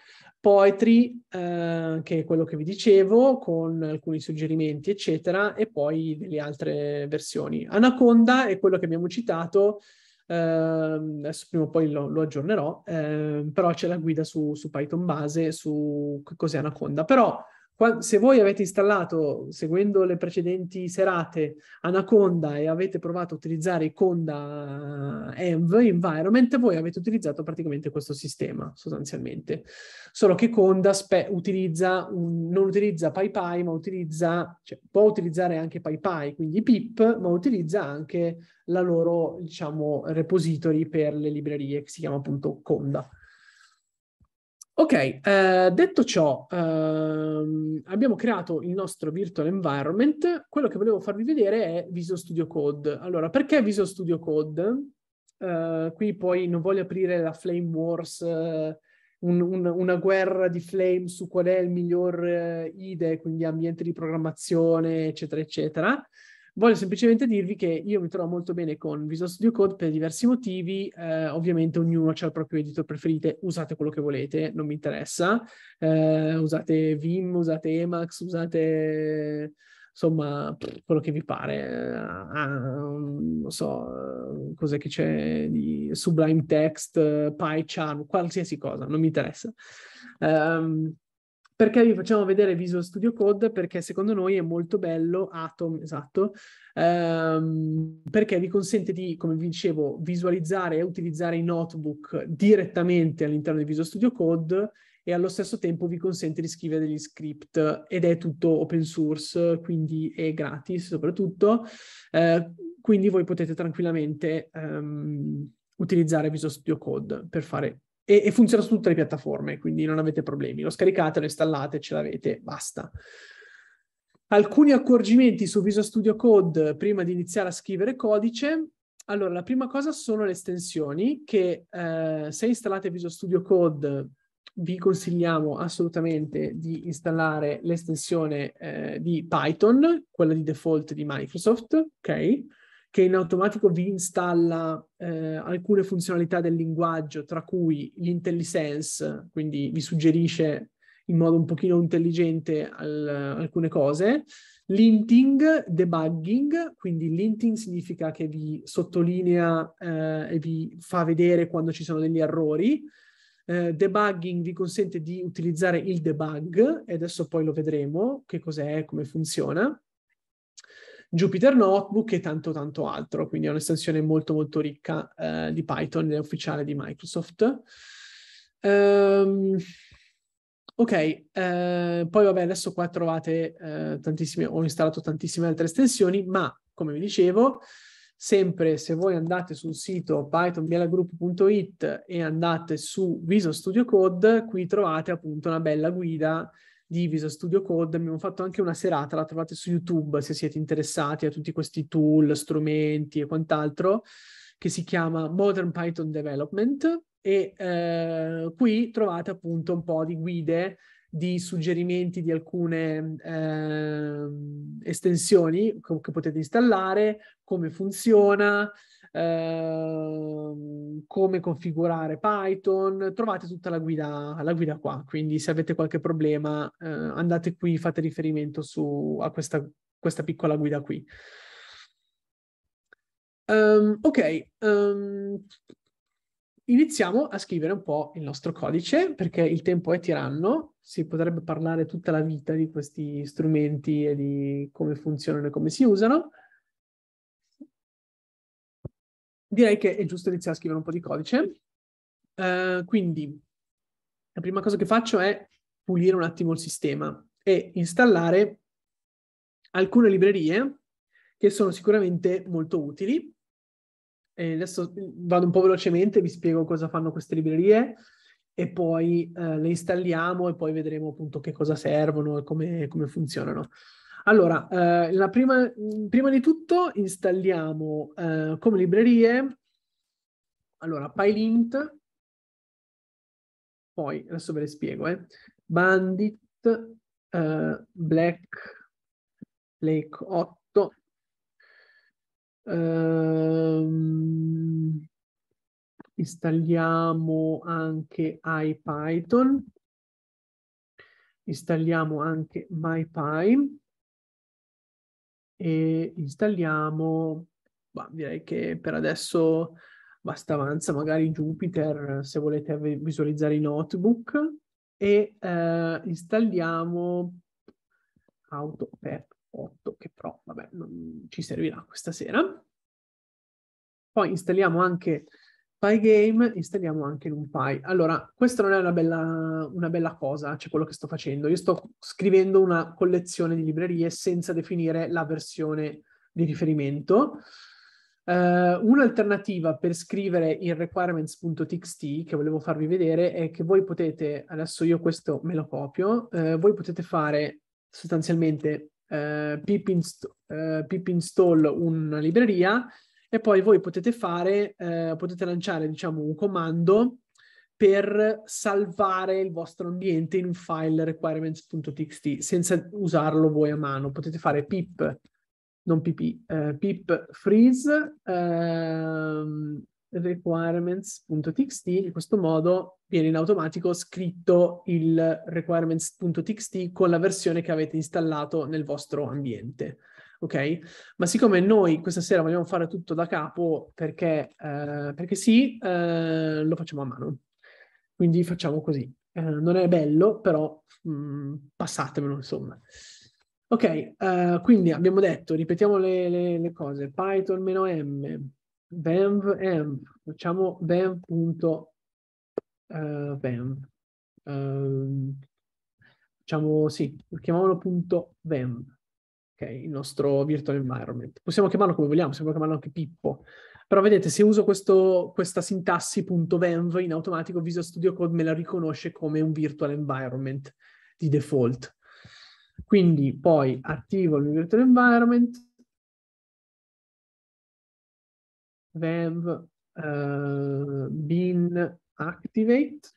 Poetry, eh, che è quello che vi dicevo, con alcuni suggerimenti, eccetera, e poi delle altre versioni. Anaconda è quello che abbiamo citato, eh, adesso prima o poi lo, lo aggiornerò, eh, però c'è la guida su, su Python base, su cos'è Anaconda. Però se voi avete installato, seguendo le precedenti serate, Anaconda e avete provato a utilizzare Conda Env Environment, voi avete utilizzato praticamente questo sistema, sostanzialmente. Solo che Conda spe- utilizza un, non utilizza PyPy, ma utilizza, cioè, può utilizzare anche PyPy, quindi PIP, ma utilizza anche la loro, diciamo, repository per le librerie, che si chiama appunto Conda. Ok, eh, detto ciò, ehm, abbiamo creato il nostro virtual environment. Quello che volevo farvi vedere è Visual Studio Code. Allora, perché Visual Studio Code? Eh, qui poi non voglio aprire la Flame Wars, eh, un, un, una guerra di flame su qual è il miglior eh, IDE, quindi ambiente di programmazione, eccetera, eccetera. Voglio semplicemente dirvi che io mi trovo molto bene con Visual Studio Code per diversi motivi, eh, ovviamente ognuno ha il proprio editor preferito, usate quello che volete, non mi interessa, eh, usate Vim, usate Emacs, usate insomma quello che vi pare, eh, ah, non so eh, cos'è che c'è di Sublime Text, eh, PyCharm, qualsiasi cosa, non mi interessa. Um, perché vi facciamo vedere Visual Studio Code? Perché secondo noi è molto bello, Atom, esatto, ehm, perché vi consente di, come vi dicevo, visualizzare e utilizzare i notebook direttamente all'interno di Visual Studio Code e allo stesso tempo vi consente di scrivere degli script ed è tutto open source, quindi è gratis soprattutto, eh, quindi voi potete tranquillamente ehm, utilizzare Visual Studio Code per fare e, e funziona su tutte le piattaforme, quindi non avete problemi. Lo scaricate, lo installate, ce l'avete, basta. Alcuni accorgimenti su Visual Studio Code prima di iniziare a scrivere codice. Allora, la prima cosa sono le estensioni che eh, se installate Visual Studio Code vi consigliamo assolutamente di installare l'estensione eh, di Python, quella di default di Microsoft, ok? che in automatico vi installa eh, alcune funzionalità del linguaggio, tra cui l'intellisense, quindi vi suggerisce in modo un pochino intelligente al, alcune cose, Linting, debugging, quindi linting significa che vi sottolinea eh, e vi fa vedere quando ci sono degli errori. Eh, debugging vi consente di utilizzare il debug e adesso poi lo vedremo che cos'è, e come funziona. Jupyter Notebook e tanto tanto altro, quindi è un'estensione molto molto ricca eh, di Python, è ufficiale di Microsoft. Um, ok, eh, poi vabbè adesso qua trovate eh, tantissime, ho installato tantissime altre estensioni, ma come vi dicevo, sempre se voi andate sul sito pythonbielagroup.it e andate su Visual Studio Code, qui trovate appunto una bella guida di Visual Studio Code, abbiamo fatto anche una serata, la trovate su YouTube se siete interessati a tutti questi tool, strumenti e quant'altro, che si chiama Modern Python Development e eh, qui trovate appunto un po' di guide di suggerimenti di alcune eh, estensioni che potete installare, come funziona, Ehm, come configurare Python, trovate tutta la guida, la guida qua, quindi se avete qualche problema eh, andate qui, fate riferimento su, a questa, questa piccola guida qui. Um, ok, um, iniziamo a scrivere un po' il nostro codice perché il tempo è tiranno, si potrebbe parlare tutta la vita di questi strumenti e di come funzionano e come si usano. direi che è giusto iniziare a scrivere un po' di codice. Uh, quindi la prima cosa che faccio è pulire un attimo il sistema e installare alcune librerie che sono sicuramente molto utili. E adesso vado un po' velocemente, vi spiego cosa fanno queste librerie e poi uh, le installiamo e poi vedremo appunto che cosa servono e come, come funzionano. Allora, eh, prima, mm, prima, di tutto installiamo eh, come librerie, allora, PyLint, poi adesso ve le spiego, eh, Bandit, eh, Black, Lake 8, ehm, installiamo anche IPython, installiamo anche MyPy, e installiamo, bah, direi che per adesso basta avanza, magari Jupyter se volete visualizzare i notebook e eh, installiamo AutoPath 8 che però vabbè non ci servirà questa sera. Poi installiamo anche Pygame, installiamo anche NumPy. Allora, questa non è una bella, una bella cosa, cioè quello che sto facendo. Io sto scrivendo una collezione di librerie senza definire la versione di riferimento. Uh, un'alternativa per scrivere in requirements.txt che volevo farvi vedere è che voi potete, adesso io questo me lo copio, uh, voi potete fare sostanzialmente uh, pip, inst- pip install una libreria e poi voi potete fare, eh, potete lanciare diciamo un comando per salvare il vostro ambiente in un file requirements.txt senza usarlo voi a mano. Potete fare pip, non pp, eh, pip freeze ehm, requirements.txt, in questo modo viene in automatico scritto il requirements.txt con la versione che avete installato nel vostro ambiente ok? Ma siccome noi questa sera vogliamo fare tutto da capo, perché, eh, perché sì, eh, lo facciamo a mano. Quindi facciamo così. Eh, non è bello, però mh, mm, passatemelo, insomma. Ok, uh, quindi abbiamo detto, ripetiamo le, le, le cose, Python-m, venv facciamo venv.venv. Uh, uh, facciamo, sì, chiamiamolo punto okay, il nostro virtual environment. Possiamo chiamarlo come vogliamo, possiamo chiamarlo anche Pippo. Però vedete, se uso questo, questa sintassi.venv in automatico, Visual Studio Code me la riconosce come un virtual environment di default. Quindi poi attivo il virtual environment, venv uh, bin activate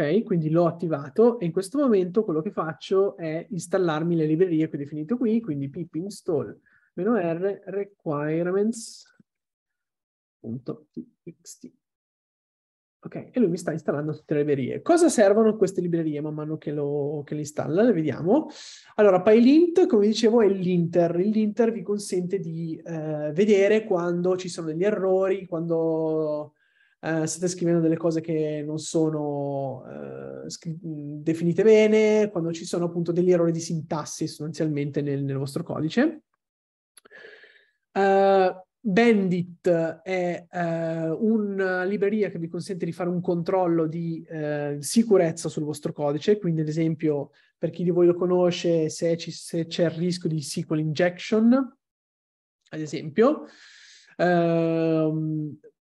ok? Quindi l'ho attivato e in questo momento quello che faccio è installarmi le librerie che ho definito qui, quindi pip install-r requirements.txt. Ok, e lui mi sta installando tutte le librerie. Cosa servono queste librerie man mano che, lo, che le installa? Le vediamo. Allora, PyLint, come dicevo, è l'inter. linter vi consente di eh, vedere quando ci sono degli errori, quando eh, state scrivendo delle cose che non sono eh, scri- definite bene, quando ci sono appunto degli errori di sintassi sostanzialmente nel, nel vostro codice. Uh, Bandit è eh, una libreria che vi consente di fare un controllo di eh, sicurezza sul vostro codice, quindi ad esempio per chi di voi lo conosce se, ci, se c'è il rischio di SQL injection, ad esempio, eh,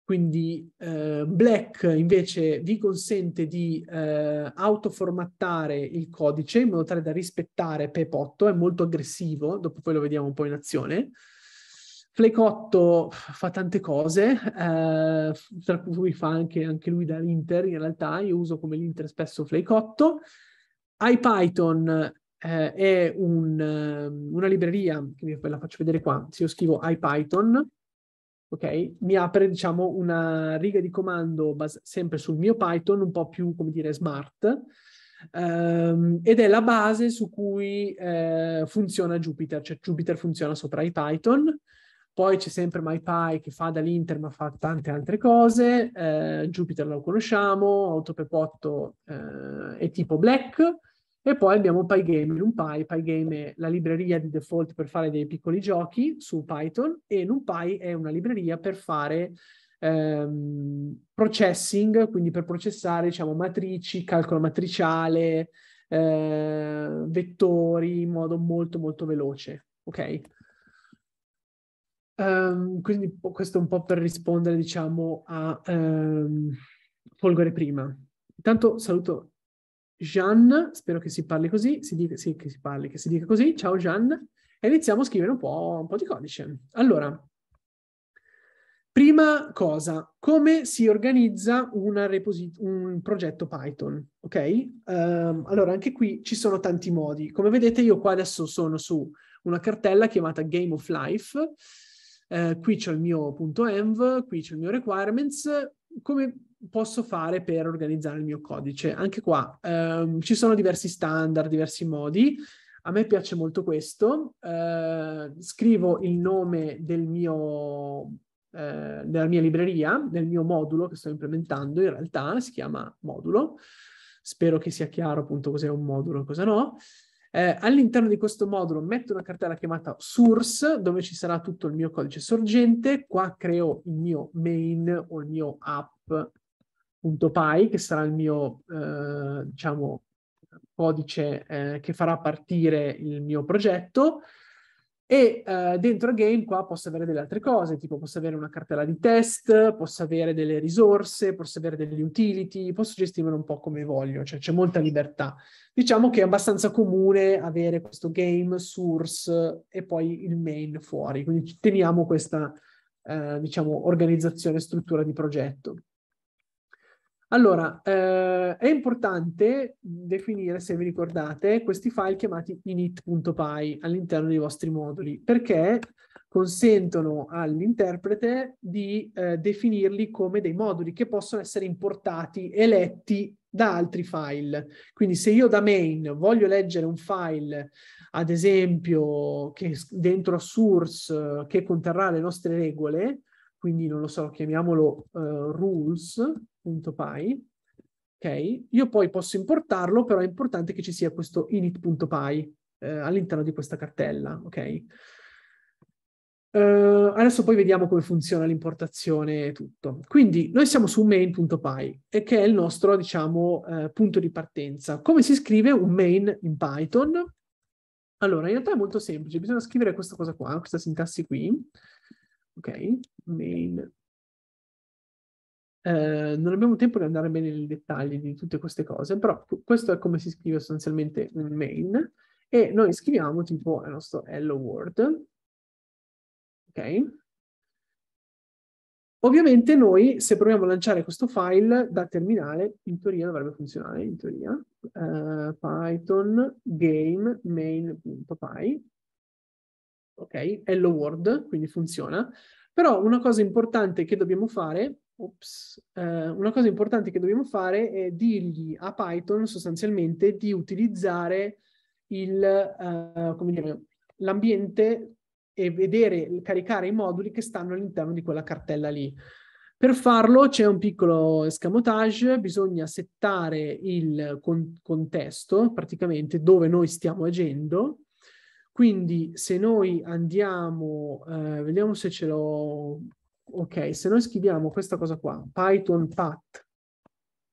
quindi eh, Black invece vi consente di eh, autoformattare il codice in modo tale da rispettare Pepotto, è molto aggressivo, dopo poi lo vediamo un po' in azione. Flecotto fa tante cose, eh, tra cui fa anche, anche, lui dall'Inter, in realtà io uso come l'Inter spesso Flecotto. IPython eh, è un, eh, una libreria, che ve la faccio vedere qua, se io scrivo IPython, ok? Mi apre, diciamo, una riga di comando bas- sempre sul mio Python, un po' più, come dire, smart, ehm, ed è la base su cui eh, funziona Jupyter, cioè Jupyter funziona sopra i Python, poi c'è sempre MyPy che fa dall'Inter ma fa tante altre cose, eh, Jupyter lo conosciamo, Autopepotto eh, è tipo Black, e poi abbiamo Pygame NumPy. Pygame è la libreria di default per fare dei piccoli giochi su Python e NumPy è una libreria per fare ehm, processing, quindi per processare diciamo, matrici, calcolo matriciale, eh, vettori in modo molto molto veloce. Ok? Um, quindi questo è un po' per rispondere diciamo a um, Folgore prima. Intanto saluto Gian, spero che si parli così, si dica, sì, che si parli, che si dica così, ciao Gian, e iniziamo a scrivere un po', un po di codice. Allora, prima cosa, come si organizza reposit- un progetto Python, ok? Um, allora, anche qui ci sono tanti modi. Come vedete io qua adesso sono su una cartella chiamata Game of Life, Uh, qui c'è il mio punto .env, qui c'è il mio requirements, come posso fare per organizzare il mio codice? Anche qua ehm, ci sono diversi standard, diversi modi. A me piace molto questo. Eh, scrivo il nome del mio, eh, della mia libreria, del mio modulo che sto implementando, in realtà si chiama modulo. Spero che sia chiaro appunto cos'è un modulo e cosa no. Eh, all'interno di questo modulo metto una cartella chiamata source dove ci sarà tutto il mio codice sorgente. Qua creo il mio main o il mio app.py che sarà il mio, eh, diciamo, codice eh, che farà partire il mio progetto. E eh, dentro a game qua posso avere delle altre cose, tipo posso avere una cartella di test, posso avere delle risorse, posso avere degli utility, posso gestirmelo un po' come voglio, cioè c'è molta libertà. Diciamo che è abbastanza comune avere questo game source e poi il main fuori, quindi teniamo questa, eh, diciamo, organizzazione, struttura di progetto. Allora, eh, è importante definire, se vi ricordate, questi file chiamati init.py all'interno dei vostri moduli, perché consentono all'interprete di eh, definirli come dei moduli che possono essere importati e letti da altri file. Quindi se io da main voglio leggere un file, ad esempio, che dentro a source che conterrà le nostre regole, quindi non lo so, chiamiamolo uh, rules, init.py, ok? Io poi posso importarlo, però è importante che ci sia questo init.py eh, all'interno di questa cartella, ok? Uh, adesso poi vediamo come funziona l'importazione e tutto. Quindi noi siamo su main.py, e che è il nostro, diciamo, eh, punto di partenza. Come si scrive un main in Python? Allora, in realtà è molto semplice, bisogna scrivere questa cosa qua, questa sintassi qui. Ok, main eh, non abbiamo tempo di andare bene nei dettagli di tutte queste cose, però questo è come si scrive sostanzialmente il main e noi scriviamo tipo il nostro hello world. Ok? Ovviamente noi, se proviamo a lanciare questo file da terminale, in teoria dovrebbe funzionare, in teoria, uh, python game main.py, ok, hello world, quindi funziona. Però una cosa importante che dobbiamo fare Oops. Eh, una cosa importante che dobbiamo fare è dirgli a Python sostanzialmente di utilizzare il, eh, dire, l'ambiente e vedere, caricare i moduli che stanno all'interno di quella cartella lì. Per farlo c'è un piccolo escamotage, bisogna settare il con- contesto praticamente dove noi stiamo agendo. Quindi se noi andiamo, eh, vediamo se ce l'ho ok, se noi scriviamo questa cosa qua, Python path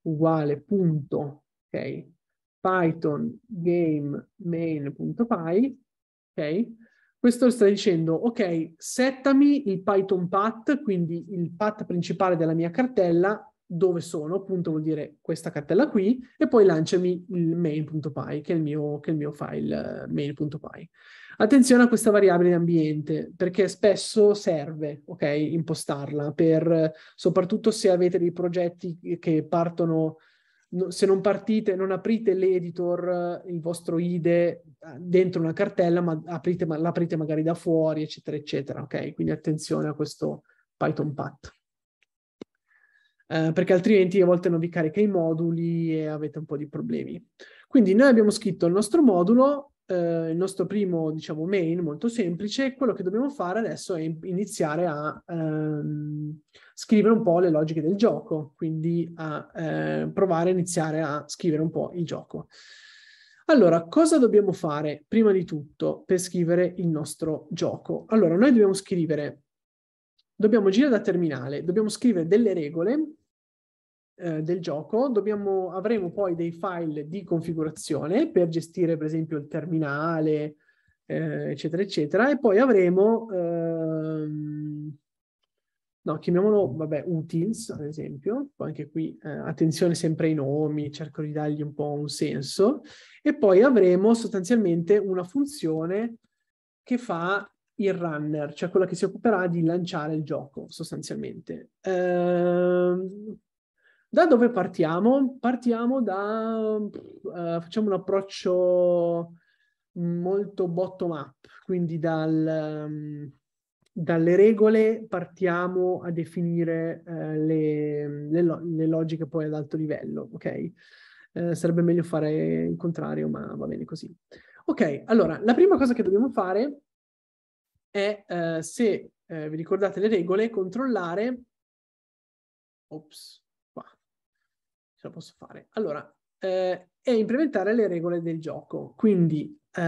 uguale punto, ok, Python game main.py, ok, questo sta dicendo, ok, settami il Python path, quindi il path principale della mia cartella, dove sono, appunto vuol dire questa cartella qui, e poi lanciami il main.py, che è il mio, che è il mio file eh, main.py. Attenzione a questa variabile di ambiente, perché spesso serve, ok, impostarla, per, soprattutto se avete dei progetti che partono, se non partite, non aprite l'editor, eh, il vostro IDE eh, dentro una cartella, ma aprite, l'aprite magari da fuori, eccetera, eccetera, ok? Quindi attenzione a questo Python path. Eh, perché altrimenti a volte non vi carica i moduli e avete un po' di problemi. Quindi noi abbiamo scritto il nostro modulo, eh, il nostro primo, diciamo, main molto semplice, quello che dobbiamo fare adesso è iniziare a ehm, scrivere un po' le logiche del gioco, quindi a eh, provare a iniziare a scrivere un po' il gioco. Allora, cosa dobbiamo fare prima di tutto per scrivere il nostro gioco? Allora, noi dobbiamo scrivere, dobbiamo girare da terminale, dobbiamo scrivere delle regole eh, del gioco, dobbiamo, avremo poi dei file di configurazione per gestire per esempio il terminale, eh, eccetera, eccetera, e poi avremo, ehm, no, chiamiamolo, vabbè, utils, ad esempio, poi anche qui eh, attenzione sempre ai nomi, cerco di dargli un po' un senso, e poi avremo sostanzialmente una funzione che fa il runner, cioè quella che si occuperà di lanciare il gioco sostanzialmente. Eh, da dove partiamo? Partiamo da, uh, facciamo un approccio molto bottom up, quindi dal, um, dalle regole partiamo a definire uh, le, le, lo- le, logiche poi ad alto livello, ok? Uh, sarebbe meglio fare il contrario, ma va bene così. Ok, allora, la prima cosa che dobbiamo fare è, se vi ricordate le regole, controllare... Ops, ce la posso fare. Allora, eh, è implementare le regole del gioco. Quindi eh,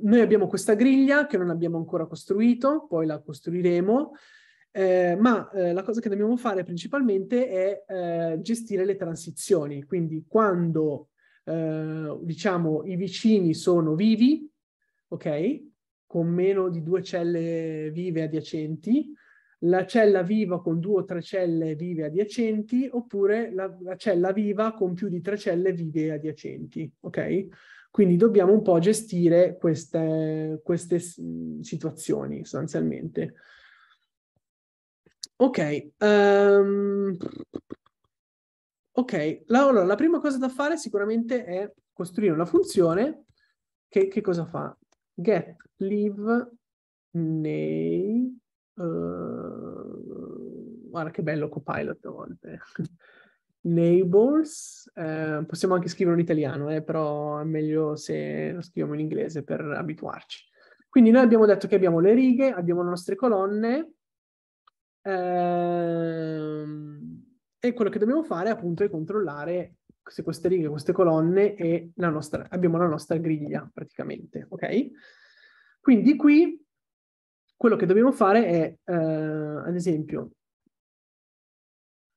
noi abbiamo questa griglia che non abbiamo ancora costruito, poi la costruiremo, eh, ma eh, la cosa che dobbiamo fare principalmente è eh, gestire le transizioni. Quindi quando eh, diciamo i vicini sono vivi, ok? Con meno di due celle vive adiacenti, la cella viva con due o tre celle vive adiacenti oppure la, la, cella viva con più di tre celle vive adiacenti, ok? Quindi dobbiamo un po' gestire queste, queste situazioni sostanzialmente. Ok, um, ok, la, allora, la prima cosa da fare sicuramente è costruire una funzione che, che cosa fa? Get leave name Uh, guarda che bello Copilot a volte. Neighbors, eh, possiamo anche scrivere in italiano, eh, però è meglio se lo scriviamo in inglese per abituarci. Quindi noi abbiamo detto che abbiamo le righe, abbiamo le nostre colonne ehm, e quello che dobbiamo fare appunto è controllare se queste righe, queste colonne e la nostra, abbiamo la nostra griglia praticamente, ok? Quindi qui quello che dobbiamo fare è, eh, ad esempio,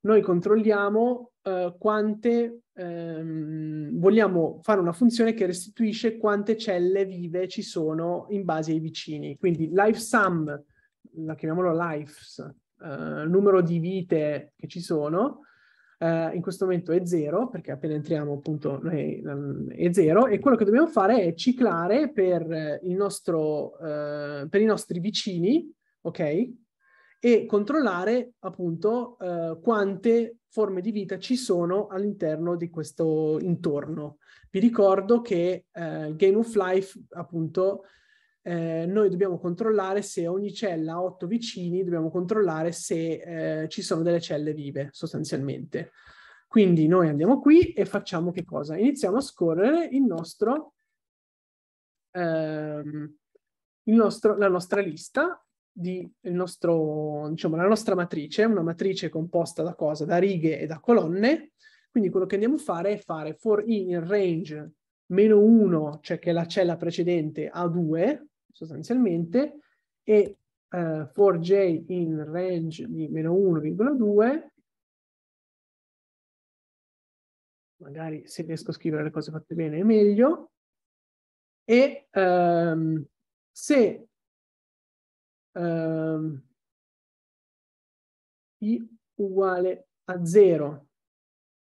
noi controlliamo eh, quante ehm, vogliamo fare una funzione che restituisce quante celle vive ci sono in base ai vicini. Quindi life sum, la chiamiamolo lives, eh, numero di vite che ci sono, eh, in questo momento è zero, perché appena entriamo appunto noi, um, è zero, e quello che dobbiamo fare è ciclare per, eh, nostro, uh, per i nostri vicini, ok? E controllare appunto uh, quante forme di vita ci sono all'interno di questo intorno. Vi ricordo che Game of Life appunto eh, noi dobbiamo controllare se ogni cella ha otto vicini, dobbiamo controllare se eh, ci sono delle celle vive sostanzialmente. Quindi noi andiamo qui e facciamo che cosa? Iniziamo a scorrere il nostro, ehm, il nostro, la nostra lista, di, nostro, diciamo, la nostra matrice, una matrice composta da cosa? Da righe e da colonne. Quindi quello che andiamo a fare è fare for in range meno 1, cioè che la cella precedente a 2, sostanzialmente e eh, for j in range di meno 1,2 magari se riesco a scrivere le cose fatte bene è meglio e ehm, se ehm, i uguale a 0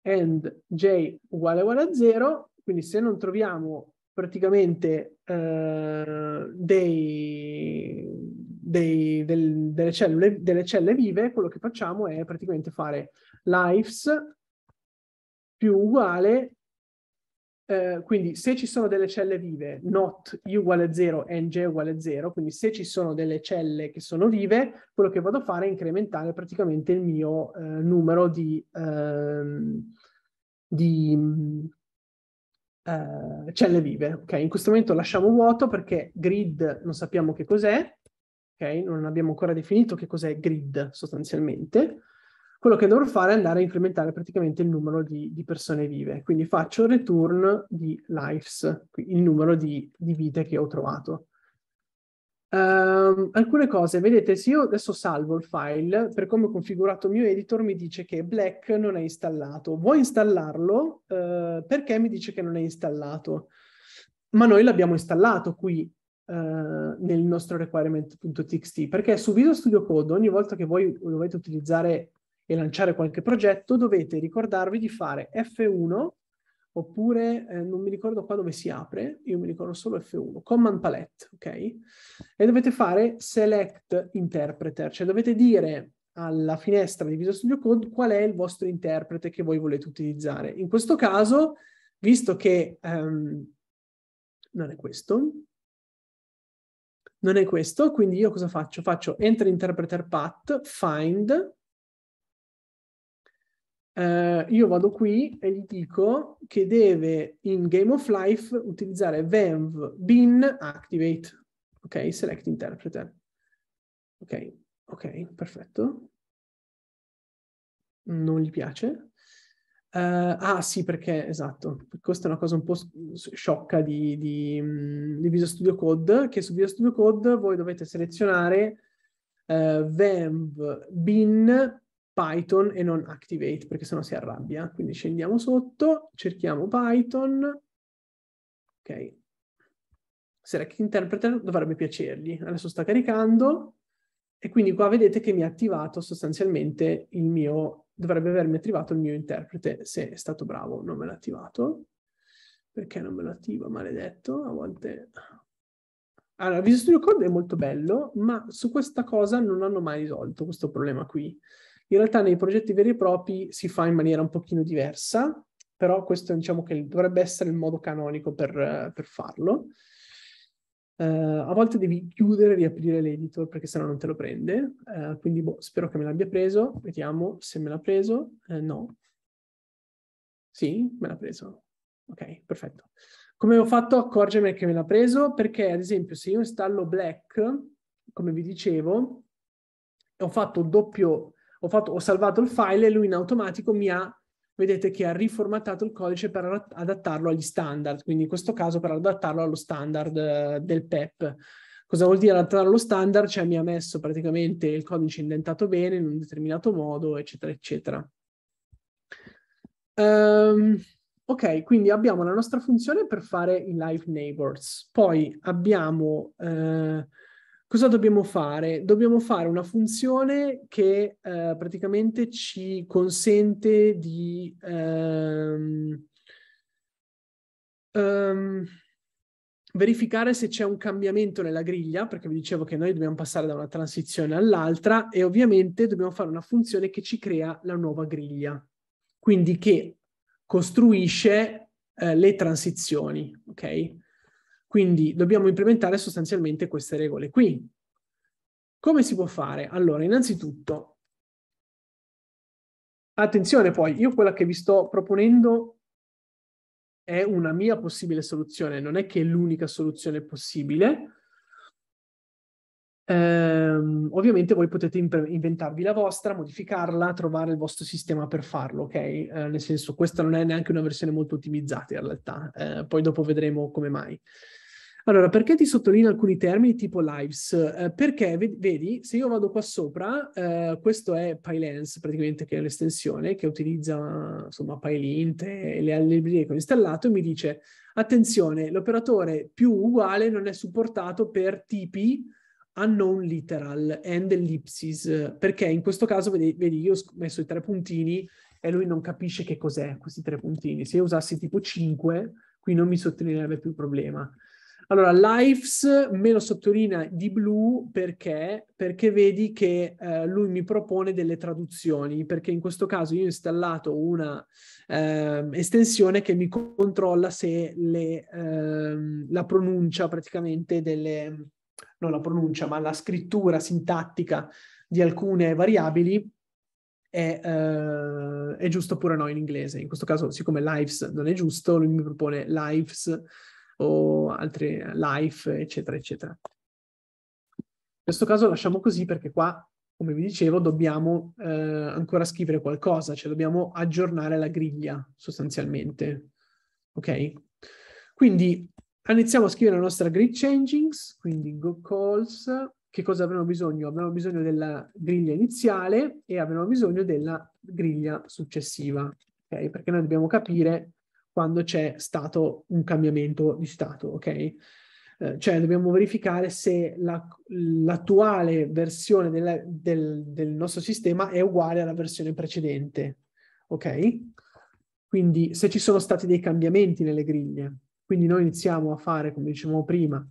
and j uguale, uguale a 0 quindi se non troviamo praticamente eh, dei, dei, del, delle, cellule, delle, cellule, vive, quello che facciamo è praticamente fare lives più uguale, eh, quindi se ci sono delle celle vive, not i uguale a 0, ng uguale a 0, quindi se ci sono delle celle che sono vive, quello che vado a fare è incrementare praticamente il mio eh, numero di, ehm, di eh, celle vive. Okay? In questo momento lasciamo vuoto perché grid non sappiamo che cos'è, okay? non abbiamo ancora definito che cos'è grid sostanzialmente. Quello che dovrò fare è andare a incrementare praticamente il numero di, di persone vive. Quindi faccio return di lives, il numero di, di vite che ho trovato. Um, alcune cose, vedete, se io adesso salvo il file, per come ho configurato il mio editor mi dice che Black non è installato. Vuoi installarlo? Uh, perché mi dice che non è installato? Ma noi l'abbiamo installato qui uh, nel nostro requirement.txt, perché su Visual Studio Code ogni volta che voi dovete utilizzare e lanciare qualche progetto dovete ricordarvi di fare F1 oppure eh, non mi ricordo qua dove si apre, io mi ricordo solo F1, command palette, ok? E dovete fare select interpreter, cioè dovete dire alla finestra di Visual Studio Code qual è il vostro interprete che voi volete utilizzare. In questo caso, visto che um, non è questo, non è questo, quindi io cosa faccio? Faccio enter interpreter path, find, eh, io vado qui e gli dico che deve in Game of Life utilizzare venv bin activate, ok? Select interpreter. Ok, ok, perfetto. Non gli piace. Uh, ah sì, perché esatto, questa è una cosa un po' sciocca di, di, di Visual Studio Code, che su Visual Studio Code voi dovete selezionare uh, venv bin Python e non Activate, perché sennò si arrabbia. Quindi scendiamo sotto, cerchiamo Python. Ok. Serec Interpreter dovrebbe piacergli. Adesso sta caricando. E quindi qua vedete che mi ha attivato sostanzialmente il mio... Dovrebbe avermi attivato il mio interprete, se è stato bravo. Non me l'ha attivato. Perché non me lo attiva, maledetto? A volte... Allora, Visual Studio Code è molto bello, ma su questa cosa non hanno mai risolto questo problema qui. In realtà nei progetti veri e propri si fa in maniera un pochino diversa, però questo diciamo che dovrebbe essere il modo canonico per, per farlo. Uh, a volte devi chiudere e riaprire l'editor perché sennò non te lo prende, uh, quindi boh, spero che me l'abbia preso, vediamo se me l'ha preso, uh, no. Sì, me l'ha preso. Ok, perfetto. Come ho fatto a accorgermi che me l'ha preso? Perché ad esempio se io installo Black, come vi dicevo, ho fatto un doppio ho, fatto, ho salvato il file e lui in automatico mi ha, vedete che ha riformattato il codice per adattarlo agli standard, quindi in questo caso per adattarlo allo standard eh, del PEP. Cosa vuol dire adattare allo standard? Cioè mi ha messo praticamente il codice indentato bene in un determinato modo, eccetera, eccetera. Um, ok, quindi abbiamo la nostra funzione per fare i live neighbors. Poi abbiamo eh, Cosa dobbiamo fare? Dobbiamo fare una funzione che eh, praticamente ci consente di ehm, ehm, verificare se c'è un cambiamento nella griglia, perché vi dicevo che noi dobbiamo passare da una transizione all'altra e ovviamente dobbiamo fare una funzione che ci crea la nuova griglia, quindi che costruisce eh, le transizioni, ok? Quindi dobbiamo implementare sostanzialmente queste regole qui. Come si può fare? Allora, innanzitutto, attenzione poi, io quella che vi sto proponendo è una mia possibile soluzione, non è che è l'unica soluzione possibile. Ehm, ovviamente voi potete inventarvi la vostra, modificarla, trovare il vostro sistema per farlo, ok? Eh, nel senso, questa non è neanche una versione molto ottimizzata in realtà, eh, poi dopo vedremo come mai. Allora, perché ti sottolineo alcuni termini tipo lives? Eh, perché, vedi, se io vado qua sopra, eh, questo è PyLens, praticamente, che è un'estensione che utilizza, insomma, PyLint e le librerie che ho installato e mi dice, attenzione, l'operatore più uguale non è supportato per tipi unknown literal and ellipsis, perché in questo caso, vedi, vedi io ho messo i tre puntini e lui non capisce che cos'è questi tre puntini. Se io usassi tipo 5, qui non mi sottolineerebbe più il problema. Allora, lives me lo sottolinea di blu perché? Perché vedi che eh, lui mi propone delle traduzioni, perché in questo caso io ho installato una eh, estensione che mi controlla se le, eh, la pronuncia praticamente delle, non la pronuncia, ma la scrittura sintattica di alcune variabili è, eh, è giusto oppure no in inglese. In questo caso, siccome lives non è giusto, lui mi propone lives o altre life, eccetera, eccetera. In questo caso lasciamo così perché qua, come vi dicevo, dobbiamo eh, ancora scrivere qualcosa, cioè dobbiamo aggiornare la griglia sostanzialmente. Ok? Quindi iniziamo a scrivere la nostra grid changings, quindi go calls, che cosa avremo bisogno? Abbiamo bisogno della griglia iniziale e avremo bisogno della griglia successiva, ok? Perché noi dobbiamo capire quando c'è stato un cambiamento di stato, ok? Eh, cioè dobbiamo verificare se la, l'attuale versione della, del, del nostro sistema è uguale alla versione precedente, ok? Quindi se ci sono stati dei cambiamenti nelle griglie, quindi noi iniziamo a fare, come dicevamo prima,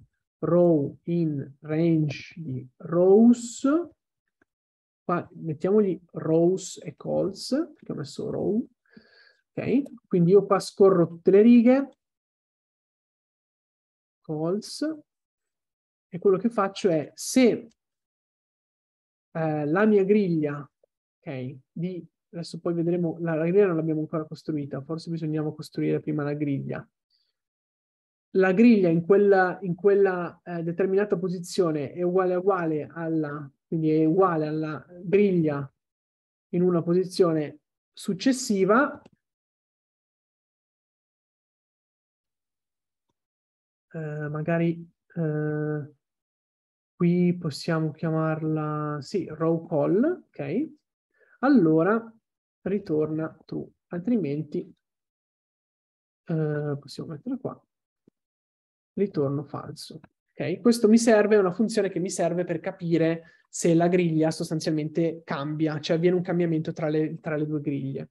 row in range di rows, qua mettiamogli rows e calls, perché ho messo row, Ok? Quindi io qua scorro tutte le righe, calls, e quello che faccio è se eh, la mia griglia, ok, di, adesso poi vedremo, la, la griglia non l'abbiamo ancora costruita, forse bisognava costruire prima la griglia. La griglia in quella, in quella eh, determinata posizione è uguale, uguale alla, quindi è uguale alla griglia in una posizione successiva, eh, magari eh, qui possiamo chiamarla, sì, row call, ok? Allora ritorna true, altrimenti eh, possiamo metterla qua, ritorno falso. Okay? Questo mi serve, è una funzione che mi serve per capire se la griglia sostanzialmente cambia, cioè avviene un cambiamento tra le, tra le due griglie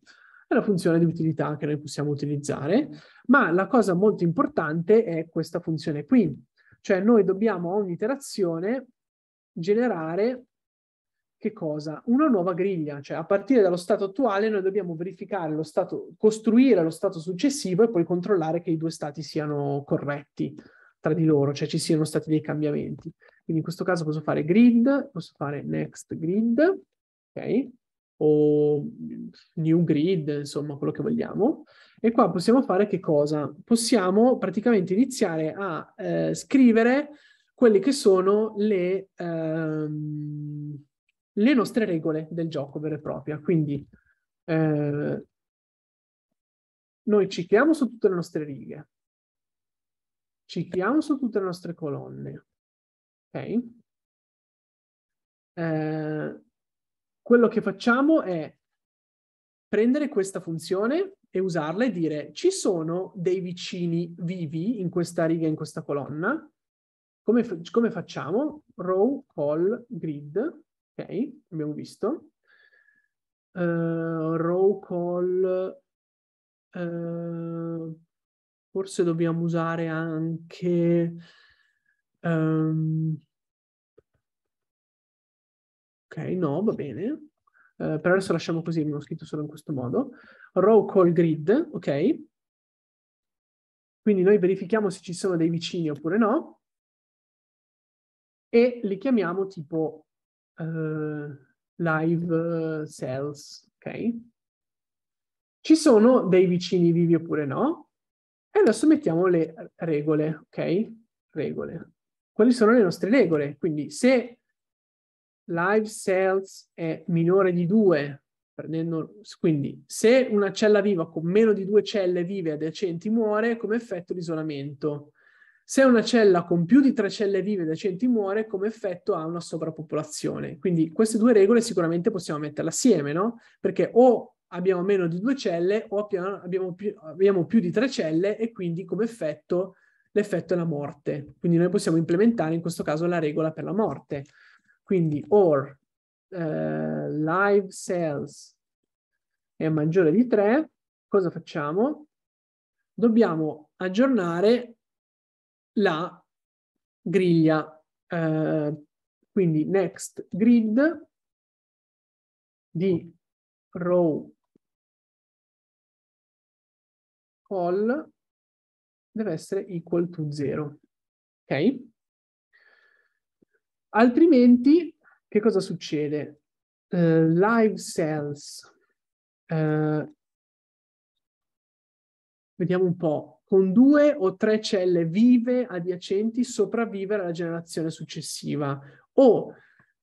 è la funzione di utilità che noi possiamo utilizzare, ma la cosa molto importante è questa funzione qui, cioè noi dobbiamo a ogni iterazione generare che cosa? Una nuova griglia, cioè a partire dallo stato attuale noi dobbiamo verificare lo stato, costruire lo stato successivo e poi controllare che i due stati siano corretti tra di loro, cioè ci siano stati dei cambiamenti. Quindi in questo caso posso fare grid, posso fare next grid, ok? o new grid, insomma, quello che vogliamo. E qua possiamo fare che cosa? Possiamo praticamente iniziare a eh, scrivere quelle che sono le, ehm, le, nostre regole del gioco vera e propria. Quindi eh, noi cicliamo su tutte le nostre righe, cicliamo su tutte le nostre colonne, ok? Eh, quello che facciamo è prendere questa funzione e usarla e dire ci sono dei vicini vivi in questa riga, in questa colonna, come, come facciamo? Row, call, grid, ok, abbiamo visto. Uh, row, call, uh, forse dobbiamo usare anche... Um, Ok, no, va bene. Uh, per adesso lasciamo così, abbiamo scritto solo in questo modo. Row call grid, ok? Quindi noi verifichiamo se ci sono dei vicini oppure no. E li chiamiamo tipo uh, live eh, cells, ok? Ci sono dei vicini vivi oppure no? E adesso mettiamo le regole, ok? Regole. Quali sono le nostre regole? Quindi se live cells è minore di 2, prendendo, quindi se una cella viva con meno di due celle vive adiacenti muore, come effetto l'isolamento. Se una cella con più di tre celle vive adiacenti muore, come effetto ha una sovrappopolazione. Quindi queste due regole sicuramente possiamo metterle assieme, no? Perché o abbiamo meno di due celle o abbiamo più, abbiamo più di tre celle e quindi come effetto l'effetto è la morte. Quindi noi possiamo implementare in questo caso la regola per la morte. Quindi OR eh, live sales è maggiore di 3, cosa facciamo? Dobbiamo aggiornare la griglia, eh, quindi next grid di row call deve essere equal to 0. Ok? Altrimenti, che cosa succede? Uh, live cells. Uh, eh, vediamo un po', con due o tre celle vive adiacenti sopravvive alla generazione successiva o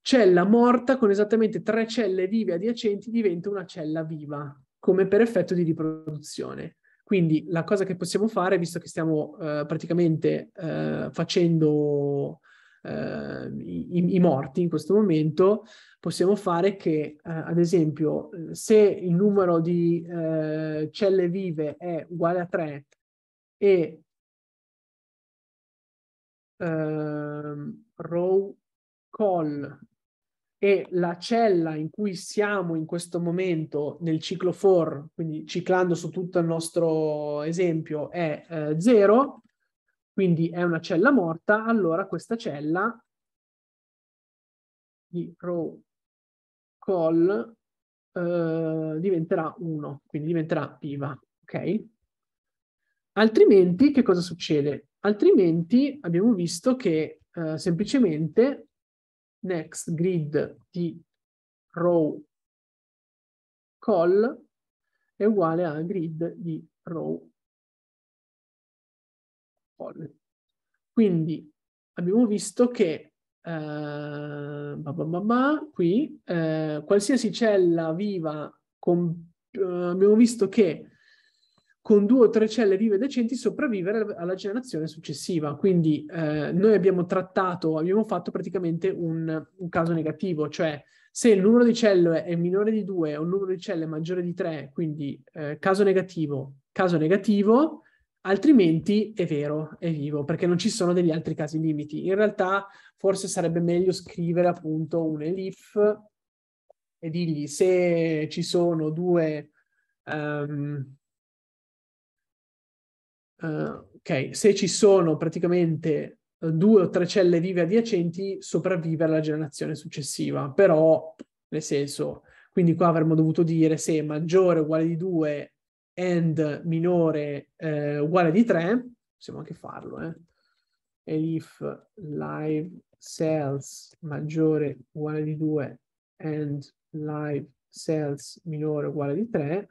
cella morta con esattamente tre celle vive adiacenti diventa una cella viva, come per effetto di riproduzione. Quindi la cosa che possiamo fare, visto che stiamo eh, praticamente eh, facendo eh, i, i, morti in questo momento, possiamo fare che, eh, ad esempio, se il numero di eh, celle vive è uguale a 3 e ehm, row call e la cella in cui siamo in questo momento nel ciclo for, quindi ciclando su tutto il nostro esempio, è 0, eh, quindi è una cella morta, allora questa cella di row call eh, diventerà 1, quindi diventerà viva, ok? Altrimenti che cosa succede? Altrimenti abbiamo visto che eh, semplicemente next grid di row call è uguale a grid di row polli. Quindi abbiamo visto che eh, bah bah bah qui eh, qualsiasi cella viva, con, eh, abbiamo visto che con due o tre celle vive decenti sopravvivere alla generazione successiva. Quindi eh, noi abbiamo trattato, abbiamo fatto praticamente un, un, caso negativo, cioè se il numero di cellule è minore di 2 o il numero di cellule è maggiore di 3, quindi eh, caso negativo, caso negativo, altrimenti è vero, è vivo, perché non ci sono degli altri casi limiti. In realtà forse sarebbe meglio scrivere appunto un elif e dirgli se ci sono due... Um, uh, ok, se ci sono praticamente eh, due o tre celle vive adiacenti, sopravvive alla generazione successiva, però nel senso... Quindi qua avremmo dovuto dire se maggiore o uguale di due end minore eh, uguale di 3, possiamo anche farlo, eh? And if live cells maggiore uguale di 2 and live cells minore uguale di 3,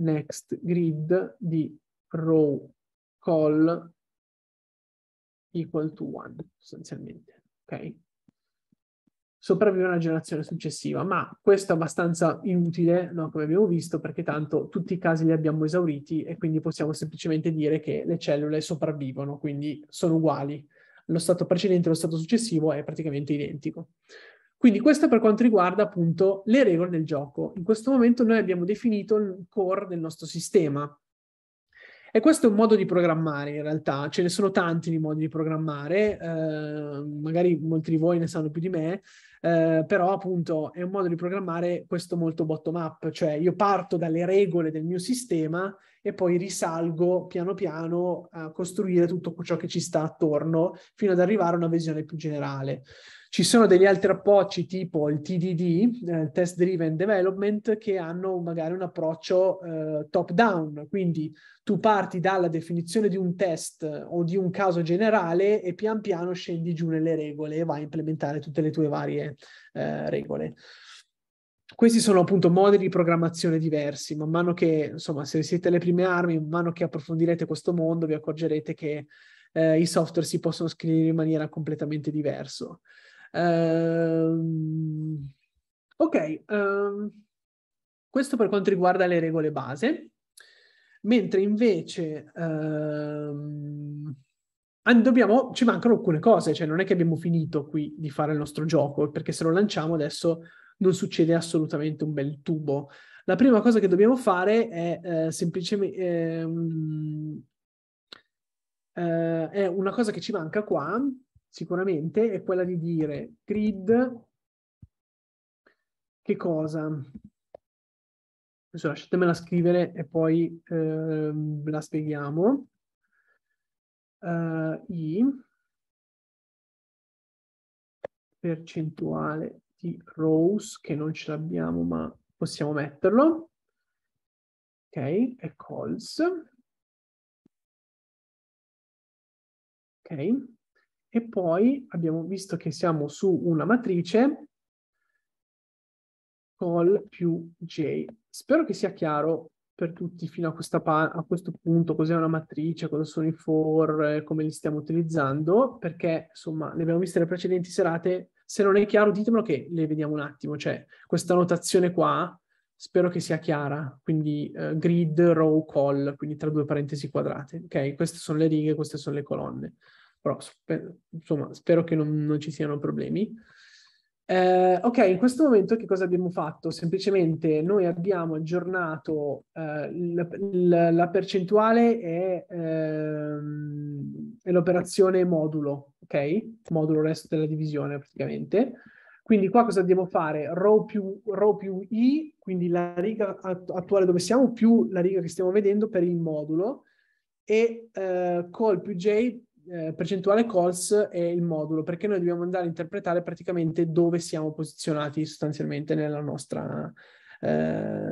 next grid di row call equal to 1 sostanzialmente, ok? sopravvive una generazione successiva, ma questo è abbastanza inutile, no? come abbiamo visto, perché tanto tutti i casi li abbiamo esauriti e quindi possiamo semplicemente dire che le cellule sopravvivono, quindi sono uguali. Lo stato precedente e lo stato successivo è praticamente identico. Quindi questo per quanto riguarda appunto le regole del gioco. In questo momento noi abbiamo definito il core del nostro sistema. E questo è un modo di programmare in realtà, ce ne sono tanti di modi di programmare, eh, magari molti di voi ne sanno più di me, eh, però appunto è un modo di programmare questo molto bottom up, cioè io parto dalle regole del mio sistema e poi risalgo piano piano a costruire tutto ciò che ci sta attorno fino ad arrivare a una visione più generale. Ci sono degli altri approcci tipo il TDD, eh, Test Driven Development, che hanno magari un approccio eh, top down, quindi tu parti dalla definizione di un test eh, o di un caso generale e pian piano scendi giù nelle regole e vai a implementare tutte le tue varie eh, regole. Questi sono appunto modi di programmazione diversi, man mano che, insomma, se siete alle prime armi, man mano che approfondirete questo mondo, vi accorgerete che eh, i software si possono scrivere in maniera completamente diversa. Uh, ok, uh, questo per quanto riguarda le regole base, mentre invece uh, dobbiamo, ci mancano alcune cose, cioè non è che abbiamo finito qui di fare il nostro gioco, perché se lo lanciamo adesso non succede assolutamente un bel tubo. La prima cosa che dobbiamo fare è eh, semplicemente... Eh, eh, è una cosa che ci manca qua, sicuramente è quella di dire grid che cosa? Adesso lasciatemela scrivere e poi eh, la spieghiamo. Uh, I percentuale di rows che non ce l'abbiamo ma possiamo metterlo. Ok, e calls. Ok, e poi abbiamo visto che siamo su una matrice col più j. Spero che sia chiaro per tutti fino a, a questo punto cos'è una matrice, cosa sono i for, eh, come li stiamo utilizzando, perché insomma le abbiamo viste le precedenti serate. Se non è chiaro ditemelo che le vediamo un attimo, cioè questa notazione qua spero che sia chiara, quindi eh, grid, row, call, quindi tra due parentesi quadrate, ok? Queste sono le righe, queste sono le colonne però sper- insomma spero che non, non ci siano problemi. Eh, ok, in questo momento che cosa abbiamo fatto? Semplicemente noi abbiamo aggiornato eh, la, la, la, percentuale e, ehm, l'operazione modulo, ok? Modulo resto della divisione praticamente. Quindi qua cosa dobbiamo fare? Row più, row più i, quindi la riga attuale dove siamo, più la riga che stiamo vedendo per il modulo, e eh, call più j eh, percentuale calls è il modulo, perché noi dobbiamo andare a interpretare praticamente dove siamo posizionati sostanzialmente nella nostra... Eh,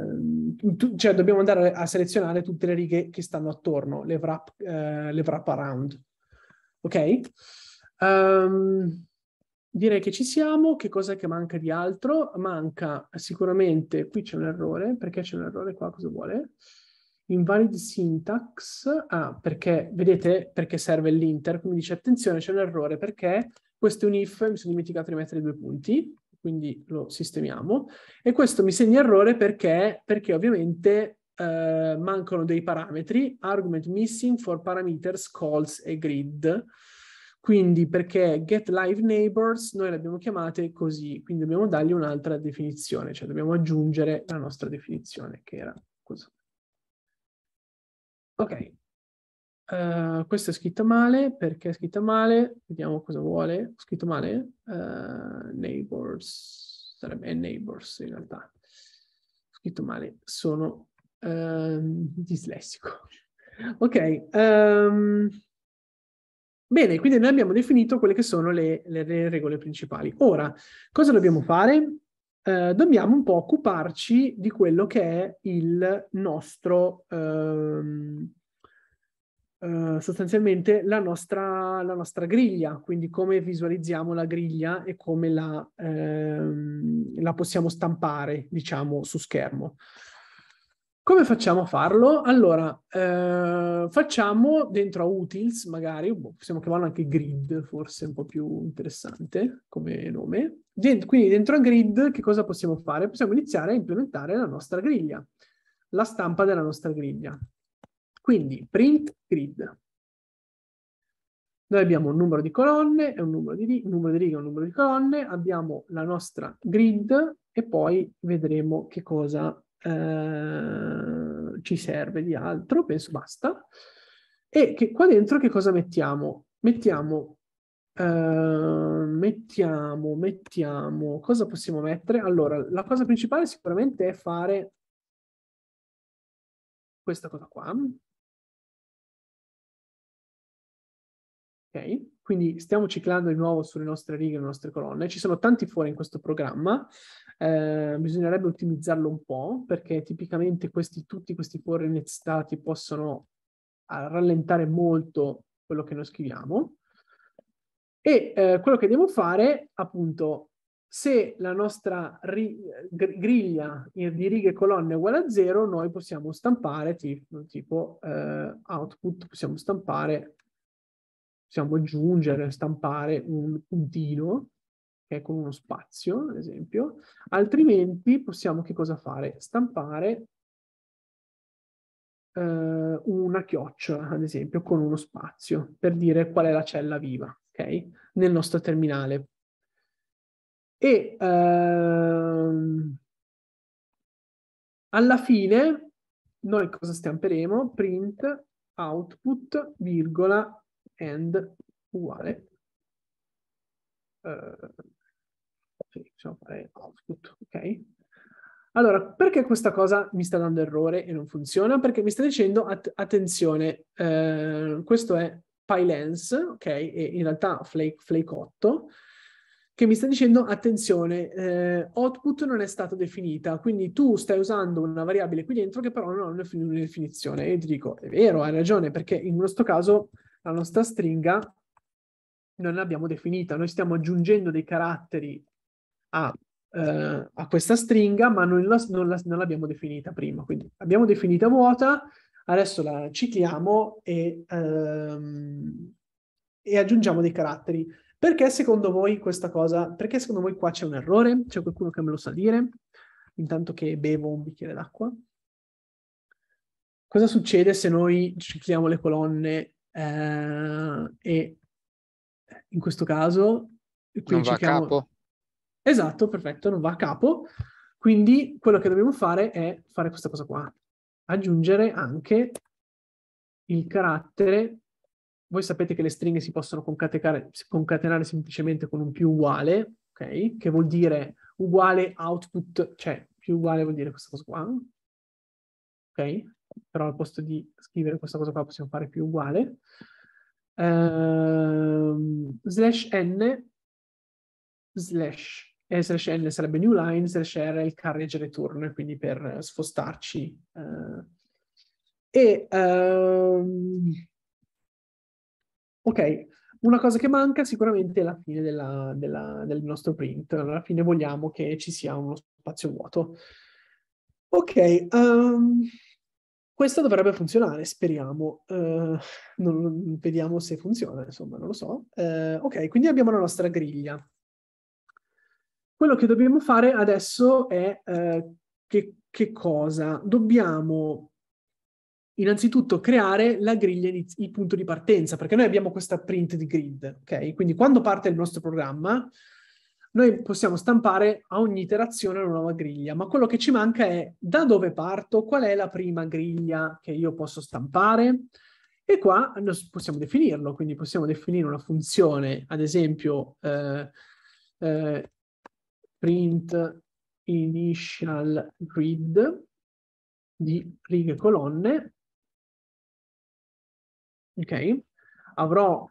cioè dobbiamo andare a selezionare tutte le righe che stanno attorno, le wrap, eh, le wrap around. Ok? Um, direi che ci siamo. Che cosa che manca di altro? Manca sicuramente, qui c'è un errore, perché c'è un errore qua, cosa vuole? invalid syntax, ah, perché vedete perché serve l'inter, quindi dice attenzione c'è un errore perché questo è un if, mi sono dimenticato di mettere due punti, quindi lo sistemiamo, e questo mi segna errore perché, perché ovviamente eh, mancano dei parametri, argument missing for parameters, calls e grid, quindi perché get live neighbors noi le abbiamo chiamate così, quindi dobbiamo dargli un'altra definizione, cioè dobbiamo aggiungere la nostra definizione che era così. Ok, uh, questo è scritto male, perché è scritto male? Vediamo cosa vuole. Ho scritto male? Uh, neighbors, sarebbe neighbors in realtà. Ho scritto male, sono um, dislessico. Ok, um, bene, quindi noi abbiamo definito quelle che sono le, le, le regole principali. Ora, cosa dobbiamo fare? Uh, dobbiamo un po' occuparci di quello che è il nostro... Um, eh, sostanzialmente la nostra, la nostra, griglia, quindi come visualizziamo la griglia e come la, ehm, la possiamo stampare, diciamo, su schermo. Come facciamo a farlo? Allora, eh, facciamo dentro a utils, magari, boh, possiamo chiamarlo anche grid, forse un po' più interessante come nome. Dent- quindi dentro a grid che cosa possiamo fare? Possiamo iniziare a implementare la nostra griglia, la stampa della nostra griglia. Quindi print grid. Noi abbiamo un numero di colonne un numero di, un numero di righe un numero di colonne, abbiamo la nostra grid e poi vedremo che cosa eh, ci serve di altro, penso basta. E che, qua dentro che cosa mettiamo? Mettiamo, eh, mettiamo, mettiamo, cosa possiamo mettere? Allora, la cosa principale sicuramente è fare questa cosa qua, Okay? Quindi stiamo ciclando di nuovo sulle nostre righe, le nostre colonne. Ci sono tanti fori in questo programma, eh, bisognerebbe ottimizzarlo un po', perché tipicamente questi, tutti questi fori innestati possono rallentare molto quello che noi scriviamo. E eh, quello che devo fare, appunto, se la nostra griglia di righe e colonne è uguale a zero, noi possiamo stampare, tipo, tipo eh, output, possiamo stampare possiamo aggiungere, stampare un puntino che è con uno spazio, ad esempio, altrimenti possiamo che cosa fare? Stampare eh, una chiocciola, ad esempio, con uno spazio, per dire qual è la cella viva, ok? Nel nostro terminale. E ehm, alla fine noi cosa stamperemo? Print output, virgola, and uguale uh, sì, possiamo fare output, ok? Allora, perché questa cosa mi sta dando errore e non funziona? Perché mi sta dicendo, at attenzione, eh, questo è PyLens, ok? E in realtà Flake, Flake 8, che mi sta dicendo, attenzione, eh, output non è stata definita, quindi tu stai usando una variabile qui dentro che però non ha una, definizione. E io ti dico, è vero, hai ragione, perché in questo caso la nostra stringa non l'abbiamo definita, noi stiamo aggiungendo dei caratteri a, eh, a questa stringa, ma non, la, non, la, non l'abbiamo definita prima. Quindi abbiamo definita vuota, adesso la cicliamo e, ehm, e, aggiungiamo dei caratteri. Perché secondo voi questa cosa, perché secondo voi qua c'è un errore? C'è qualcuno che me lo sa dire? Intanto che bevo un bicchiere d'acqua. Cosa succede se noi cicliamo le colonne eh, e in questo caso... Non va cerchiamo... a capo? Esatto, perfetto, non va a capo. Quindi quello che dobbiamo fare è fare questa cosa qua. Aggiungere anche il carattere... Voi sapete che le stringhe si possono concatenare, concatenare semplicemente con un più uguale, ok? Che vuol dire uguale output, cioè più uguale vuol dire questa cosa qua, ok? però al posto di scrivere questa cosa qua possiamo fare più uguale, uh, slash n slash, e slash n sarebbe new line, slash r il carriage return, quindi per spostarci. Uh, e, um, ok, una cosa che manca sicuramente è la fine della, della, del nostro print. Alla fine vogliamo che ci sia uno spazio vuoto. Ok, um, questo dovrebbe funzionare, speriamo. Uh, non, vediamo se funziona, insomma, non lo so. Uh, ok, quindi abbiamo la nostra griglia. Quello che dobbiamo fare adesso è uh, che, che, cosa? Dobbiamo innanzitutto creare la griglia, il punto di partenza, perché noi abbiamo questa print di grid, ok? Quindi quando parte il nostro programma, noi possiamo stampare a ogni iterazione una nuova griglia, ma quello che ci manca è da dove parto, qual è la prima griglia che io posso stampare, e qua possiamo definirlo, quindi possiamo definire una funzione, ad esempio, eh, eh, print initial grid di righe e colonne. Ok, avrò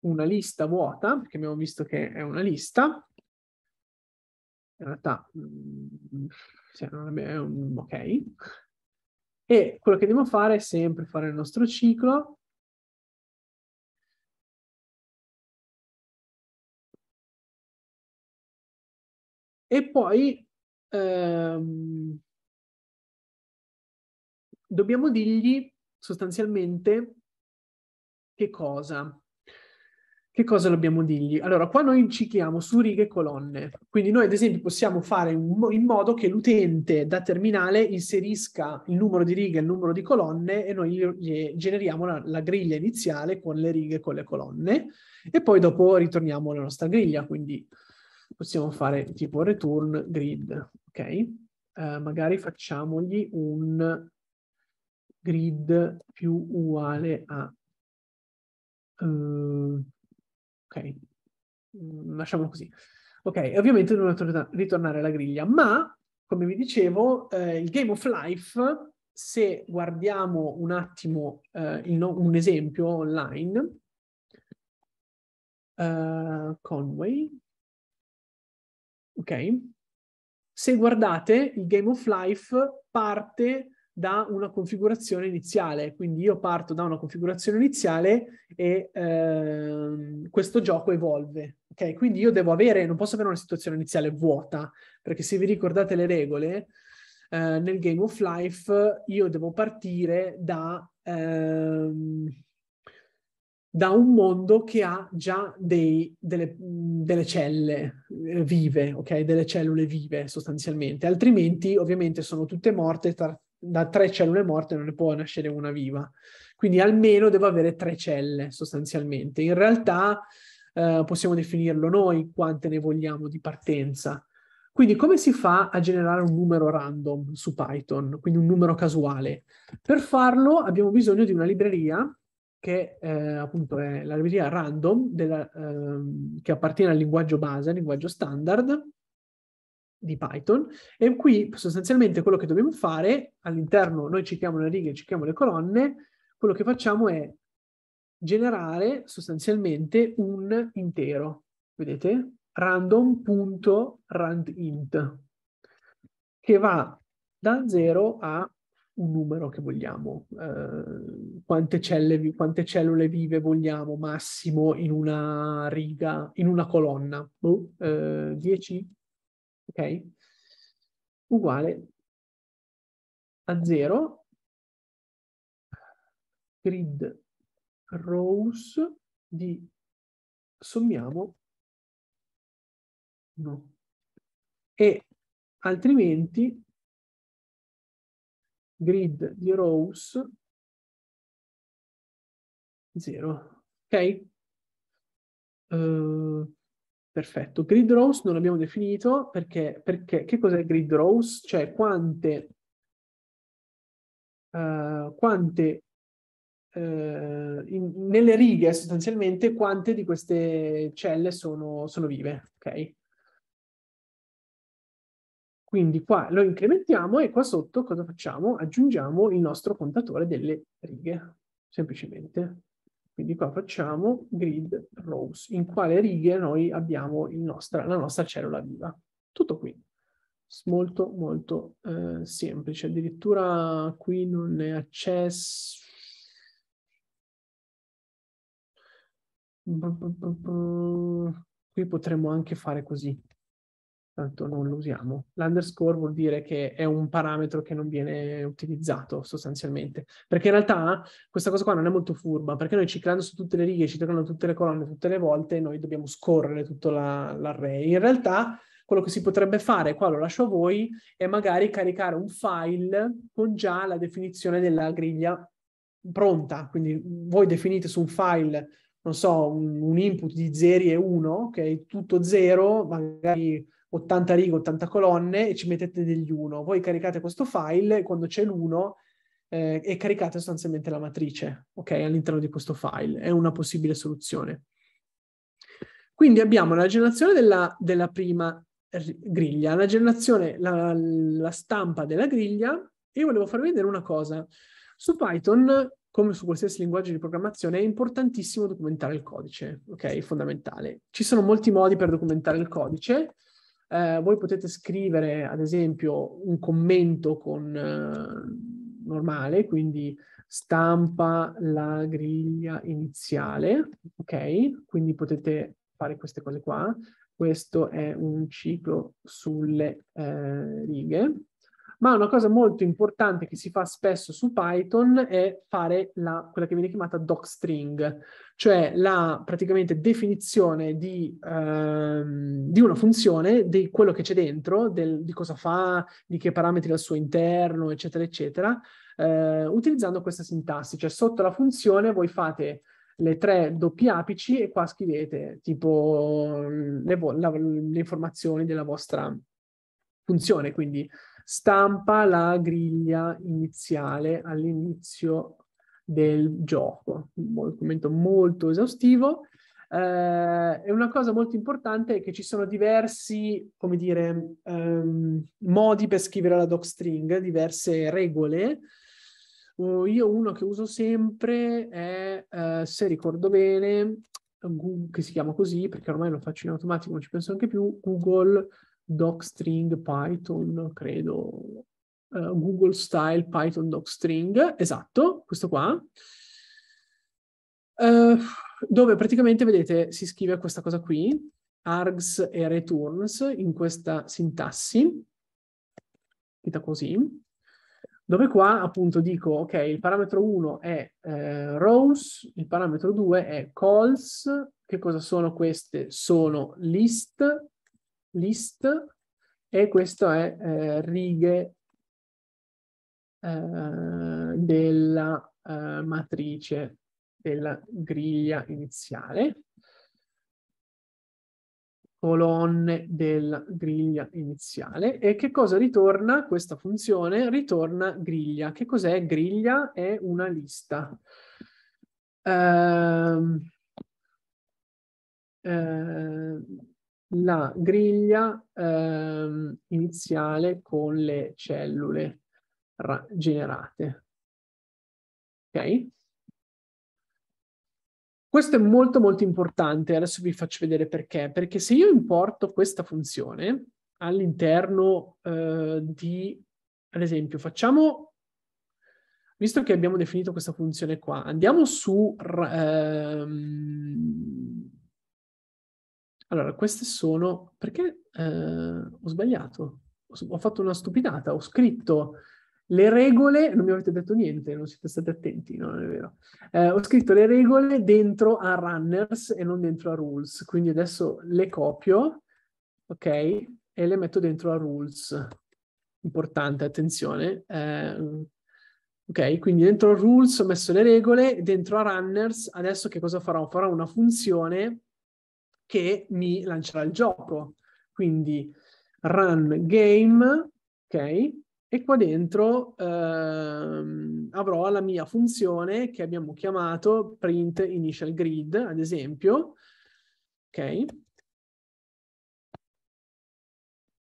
una lista vuota, perché abbiamo visto che è una lista, in realtà mm, cioè, è un ok, e quello che dobbiamo fare è sempre fare il nostro ciclo, e poi ehm, dobbiamo dirgli sostanzialmente che cosa che cosa dobbiamo dirgli? Allora, qua noi cicliamo su righe e colonne, quindi noi ad esempio possiamo fare in modo che l'utente da terminale inserisca il numero di righe e il numero di colonne e noi gli generiamo la, la griglia iniziale con le righe e con le colonne e poi dopo ritorniamo alla nostra griglia, quindi possiamo fare tipo return grid, ok? Eh, magari facciamogli un grid più uguale a... Uh, Ok, mm, lasciamolo così. Ok, e ovviamente devono torna- ritornare alla griglia, ma come vi dicevo, eh, il Game of Life, se guardiamo un attimo eh, il, un esempio online, uh, Conway, ok, se guardate il Game of Life parte da una configurazione iniziale. Quindi io parto da una configurazione iniziale e ehm, questo gioco evolve. Ok, quindi io devo avere, non posso avere una situazione iniziale vuota, perché se vi ricordate le regole, eh, nel Game of Life io devo partire da, ehm, da un mondo che ha già dei, delle, delle, celle vive, ok? Delle cellule vive sostanzialmente, altrimenti ovviamente sono tutte morte tra, da tre cellule morte non ne può nascere una viva. Quindi almeno devo avere tre celle sostanzialmente. In realtà eh, possiamo definirlo noi quante ne vogliamo di partenza. Quindi come si fa a generare un numero random su Python, quindi un numero casuale? Per farlo abbiamo bisogno di una libreria che eh, appunto è la libreria random della, eh, che appartiene al linguaggio base, al linguaggio standard, di Python e qui sostanzialmente quello che dobbiamo fare all'interno, noi citiamo le righe, citiamo le colonne, quello che facciamo è generare sostanzialmente un intero, vedete? random.randint che va da 0 a un numero che vogliamo, eh, quante, celle, quante, cellule vive vogliamo massimo in una riga, in una colonna, 10, boh, eh, ok? Uguale a 0 grid rows di sommiamo 1 e altrimenti grid di rows 0 ok uh, Perfetto. Grid rows non l'abbiamo definito perché, perché che cos'è grid rows? Cioè quante, uh, quante uh, in, nelle righe sostanzialmente quante di queste celle sono, sono vive, ok? Quindi qua lo incrementiamo e qua sotto cosa facciamo? Aggiungiamo il nostro contatore delle righe, semplicemente. Quindi qua facciamo grid rows, in quale righe noi abbiamo nostra, la nostra cellula viva. Tutto qui. Molto, molto eh, semplice. Addirittura qui non è accesso... Qui potremmo anche fare così tanto non lo usiamo. L'underscore vuol dire che è un parametro che non viene utilizzato sostanzialmente, perché in realtà questa cosa qua non è molto furba, perché noi ciclando su tutte le righe, ciclando tutte le colonne tutte le volte, noi dobbiamo scorrere tutto la, l'array. In realtà quello che si potrebbe fare, qua lo lascio a voi, è magari caricare un file con già la definizione della griglia pronta, quindi voi definite su un file non so, un, un input di 0 e 1, che è tutto 0, magari 80 righe, 80 colonne e ci mettete degli 1. Voi caricate questo file e quando c'è l'1 eh, e caricate sostanzialmente la matrice okay, all'interno di questo file. È una possibile soluzione. Quindi abbiamo la generazione della, della prima griglia, la generazione, la, la stampa della griglia e io volevo farvi vedere una cosa. Su Python come su qualsiasi linguaggio di programmazione, è importantissimo documentare il codice, ok? Fondamentale. Ci sono molti modi per documentare il codice eh, voi potete scrivere ad esempio un commento con eh, normale, quindi stampa la griglia iniziale, ok? Quindi potete fare queste cose qua. Questo è un ciclo sulle eh, righe. Ma una cosa molto importante che si fa spesso su Python è fare la, quella che viene chiamata docstring, cioè la praticamente definizione di, ehm, di, una funzione, di quello che c'è dentro, del, di cosa fa, di che parametri al suo interno, eccetera, eccetera, eh, utilizzando questa sintassi. Cioè sotto la funzione voi fate le tre doppi apici e qua scrivete tipo le, vo- la, le informazioni della vostra funzione, quindi stampa la griglia iniziale all'inizio del gioco. Un documento molto esaustivo. Eh, e una cosa molto importante è che ci sono diversi, come dire, ehm, modi per scrivere la doc string, diverse regole. Uh, io uno che uso sempre è, eh, se ricordo bene, che si chiama così, perché ormai lo faccio in automatico, non ci penso anche più, Google docstring Python, credo, uh, Google Style Python docstring, esatto, questo qua, uh, dove praticamente, vedete, si scrive questa cosa qui, args e returns in questa sintassi, scritta così, dove qua appunto dico, ok, il parametro 1 è eh, rows, il parametro 2 è calls, che cosa sono queste? Sono list, list e questo è eh, righe eh, della eh, matrice della griglia iniziale, colonne della griglia iniziale e che cosa ritorna questa funzione? Ritorna griglia. Che cos'è griglia? È una lista. Ehm, eh, ehm, la griglia ehm, iniziale con le cellule generate. Ok? Questo è molto molto importante, adesso vi faccio vedere perché. Perché se io importo questa funzione all'interno eh, di, ad esempio, facciamo, visto che abbiamo definito questa funzione qua, andiamo su... Ehm, allora, queste sono... perché eh, ho sbagliato? Ho fatto una stupidata, ho scritto le regole, non mi avete detto niente, non siete stati attenti, no, non è vero. Eh, ho scritto le regole dentro a runners e non dentro a rules, quindi adesso le copio, ok, e le metto dentro a rules. Importante, attenzione. Eh, ok, quindi dentro a rules ho messo le regole, dentro a runners adesso che cosa farò? Farò una funzione che mi lancerà il gioco. Quindi run game, ok? E qua dentro ehm, avrò la mia funzione che abbiamo chiamato print initial grid, ad esempio, ok?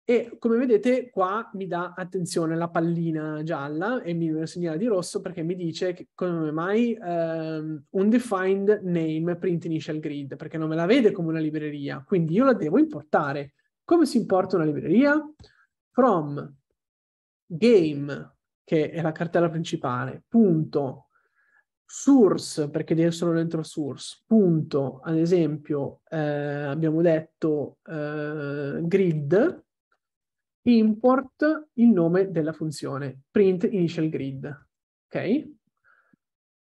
E come vedete qua mi dà attenzione la pallina gialla e mi segnala di rosso perché mi dice che, come mai um, undefined name print initial grid, perché non me la vede come una libreria, quindi io la devo importare. Come si importa una libreria? From game, che è la cartella principale, punto source, perché deve sono dentro source, punto, ad esempio eh, abbiamo detto eh, grid, import il nome della funzione print initial grid. Ok?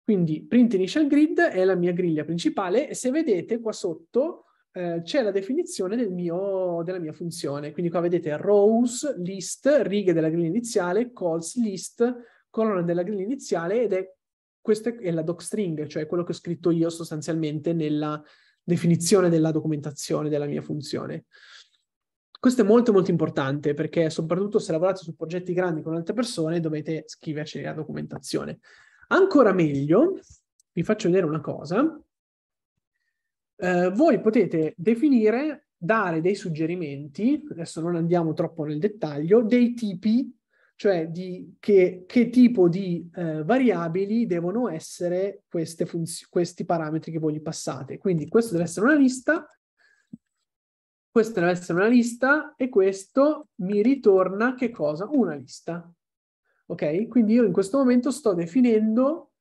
Quindi print initial grid è la mia griglia principale e se vedete qua sotto eh, c'è la definizione del mio, della mia funzione. Quindi qua vedete rows, list, righe della griglia iniziale, calls, list, colonna della griglia iniziale ed è questa è la doc string, cioè quello che ho scritto io sostanzialmente nella definizione della documentazione della mia funzione. Questo è molto molto importante perché soprattutto se lavorate su progetti grandi con altre persone dovete scriverci la documentazione. Ancora meglio, vi faccio vedere una cosa, eh, voi potete definire, dare dei suggerimenti, adesso non andiamo troppo nel dettaglio, dei tipi, cioè di che, che tipo di eh, variabili devono essere funzi- questi parametri che voi gli passate. Quindi questo deve essere una lista questa deve essere una lista e questo mi ritorna che cosa? Una lista. Ok? Quindi io in questo momento sto definendo,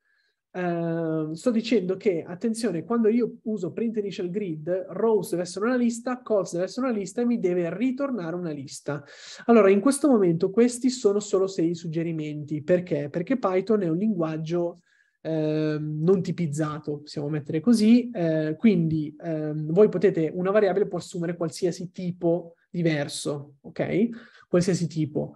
eh, sto dicendo che, attenzione, quando io uso print initial grid, rows deve essere una lista, calls deve essere una lista e mi deve ritornare una lista. Allora, in questo momento questi sono solo sei suggerimenti. Perché? Perché Python è un linguaggio eh, non tipizzato, possiamo mettere così, eh, quindi ehm, voi potete, una variabile può assumere qualsiasi tipo diverso, ok? Qualsiasi tipo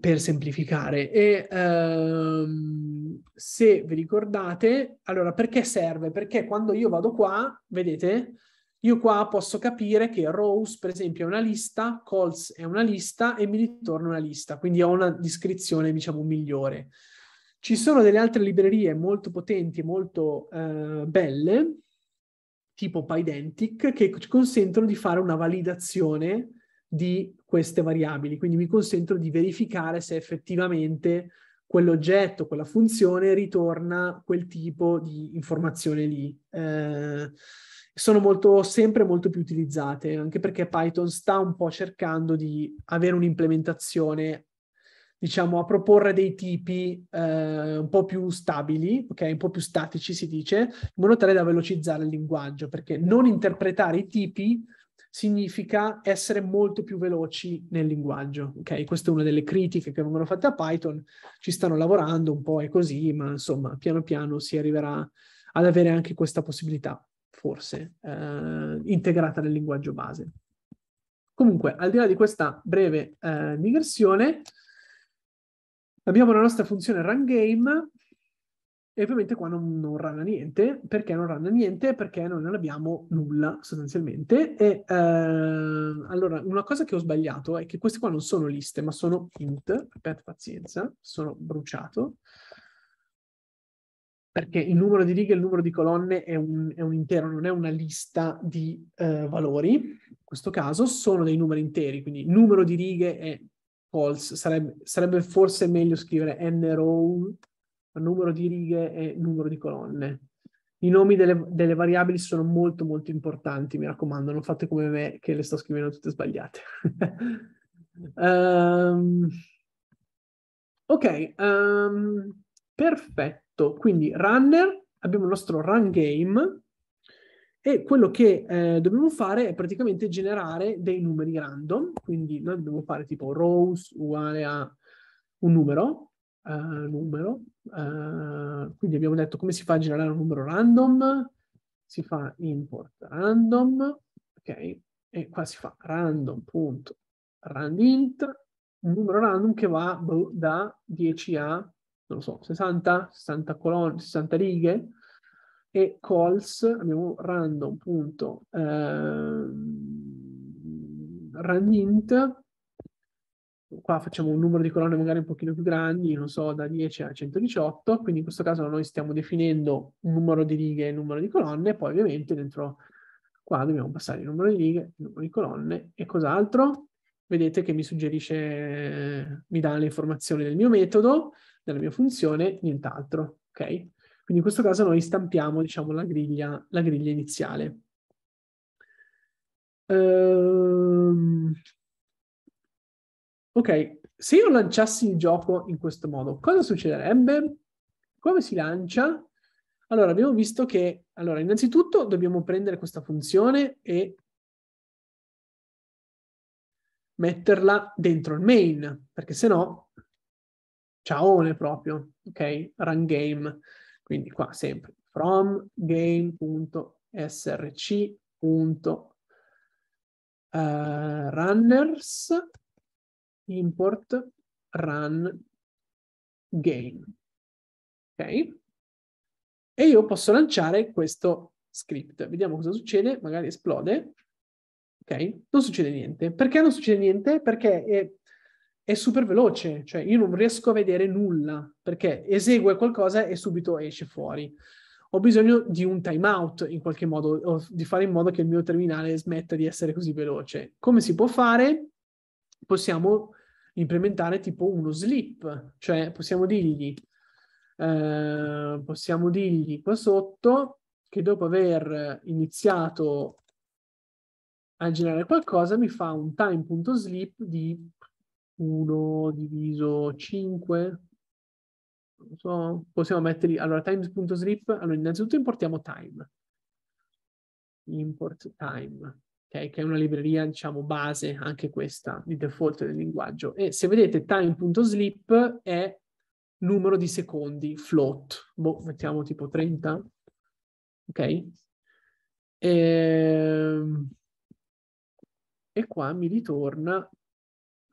per semplificare. E ehm, se vi ricordate, allora perché serve? Perché quando io vado qua, vedete, io qua posso capire che rows, per esempio, è una lista, calls è una lista e mi ritorna una lista, quindi ho una descrizione, diciamo, migliore. Ci sono delle altre librerie molto potenti e molto eh, belle, tipo Pydentic, che ci consentono di fare una validazione di queste variabili, quindi mi consentono di verificare se effettivamente quell'oggetto, quella funzione ritorna quel tipo di informazione lì. Eh, sono molto, sempre molto più utilizzate, anche perché Python sta un po' cercando di avere un'implementazione diciamo, a proporre dei tipi eh, un po' più stabili, ok, un po' più statici si dice, in modo tale da velocizzare il linguaggio, perché non interpretare i tipi significa essere molto più veloci nel linguaggio, ok? Questa è una delle critiche che vengono fatte a Python, ci stanno lavorando un po' e così, ma insomma, piano piano si arriverà ad avere anche questa possibilità, forse, eh, integrata nel linguaggio base. Comunque, al di là di questa breve eh, digressione, Abbiamo la nostra funzione run game e ovviamente qua non, non rana niente. Perché non rana niente? Perché noi non abbiamo nulla sostanzialmente. E eh, allora, una cosa che ho sbagliato è che queste qua non sono liste, ma sono int. Per pazienza, sono bruciato. Perché il numero di righe e il numero di colonne è un, è un intero, non è una lista di eh, valori. In questo caso sono dei numeri interi, quindi numero di righe è calls, sarebbe, sarebbe forse meglio scrivere n row, numero di righe e numero di colonne. I nomi delle, delle, variabili sono molto molto importanti, mi raccomando, non fate come me che le sto scrivendo tutte sbagliate. um, ok, um, perfetto. Quindi runner, abbiamo il nostro run game, e quello che eh, dobbiamo fare è praticamente generare dei numeri random, quindi noi dobbiamo fare tipo rows uguale a un numero, uh, numero. Uh, quindi abbiamo detto come si fa a generare un numero random, si fa import random, ok, e qua si fa random.randint, un numero random che va boh, da 10 a, non lo so, 60, 60 colonne, 60 righe, e calls, abbiamo random.runint, ehm, eh, qua facciamo un numero di colonne magari un pochino più grandi, non so, da 10 a 118, quindi in questo caso noi stiamo definendo un numero di righe e un numero di colonne, poi ovviamente dentro qua dobbiamo passare il numero di righe, il numero di colonne e cos'altro. Vedete che mi suggerisce, mi dà le informazioni del mio metodo, della mia funzione, nient'altro, ok? Quindi in questo caso noi stampiamo diciamo, la, griglia, la griglia iniziale. Um, ok, se io lanciassi il gioco in questo modo, cosa succederebbe? Come si lancia? Allora, abbiamo visto che, allora, innanzitutto dobbiamo prendere questa funzione e metterla dentro il main, perché se no, ciaone proprio, ok? Run game. Quindi qua sempre from game.src.runners eh, import run game. Ok? E io posso lanciare questo script. Vediamo cosa succede, magari esplode. Ok? Non succede niente. Perché non succede niente? Perché è è super veloce, cioè io non riesco a vedere nulla perché esegue qualcosa e subito esce fuori. Ho bisogno di un timeout in qualche modo, o di fare in modo che il mio terminale smetta di essere così veloce. Come si può fare? Possiamo implementare tipo uno slip, cioè possiamo dirgli, eh, possiamo dirgli qua sotto che dopo aver iniziato a generare qualcosa mi fa un time.sleep di 1 diviso 5, non so, possiamo metterli, allora times.slip, allora innanzitutto importiamo time, import time, okay, che è una libreria, diciamo, base, anche questa, di default del linguaggio, e se vedete time.slip è numero di secondi, float, boh, mettiamo tipo 30, ok? E... Ehm, e qua mi ritorna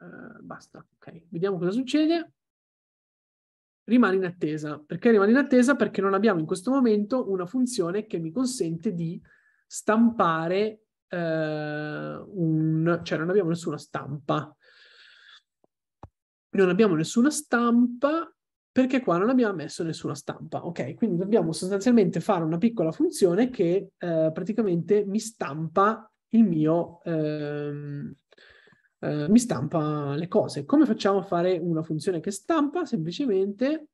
eh, basta, ok. Vediamo cosa succede. Rimane in attesa. Perché rimane in attesa? Perché non abbiamo in questo momento una funzione che mi consente di stampare uh, un... cioè non abbiamo nessuna stampa. Non abbiamo nessuna stampa perché qua non abbiamo messo nessuna stampa, ok? Quindi dobbiamo sostanzialmente fare una piccola funzione che uh, praticamente mi stampa il mio... Ehm eh, mi stampa le cose. Come facciamo a fare una funzione che stampa? Semplicemente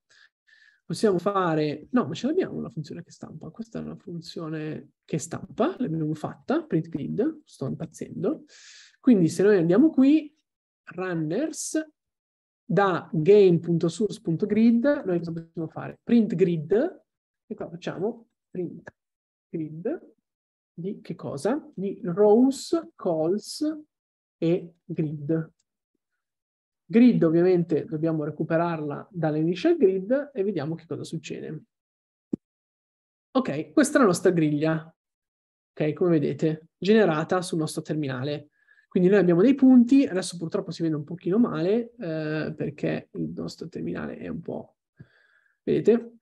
possiamo fare... No, ma ce l'abbiamo una funzione che stampa. Questa è una funzione che stampa, l'abbiamo fatta, print grid, sto impazzendo. Quindi se noi andiamo qui, runners, da game.source.grid, noi cosa possiamo fare? Print grid, e qua facciamo print grid di che cosa? Di rows calls e grid. Grid ovviamente dobbiamo recuperarla dall'initial grid e vediamo che cosa succede. Ok, questa è la nostra griglia, ok, come vedete, generata sul nostro terminale. Quindi noi abbiamo dei punti, adesso purtroppo si vede un pochino male eh, perché il nostro terminale è un po'... Vedete?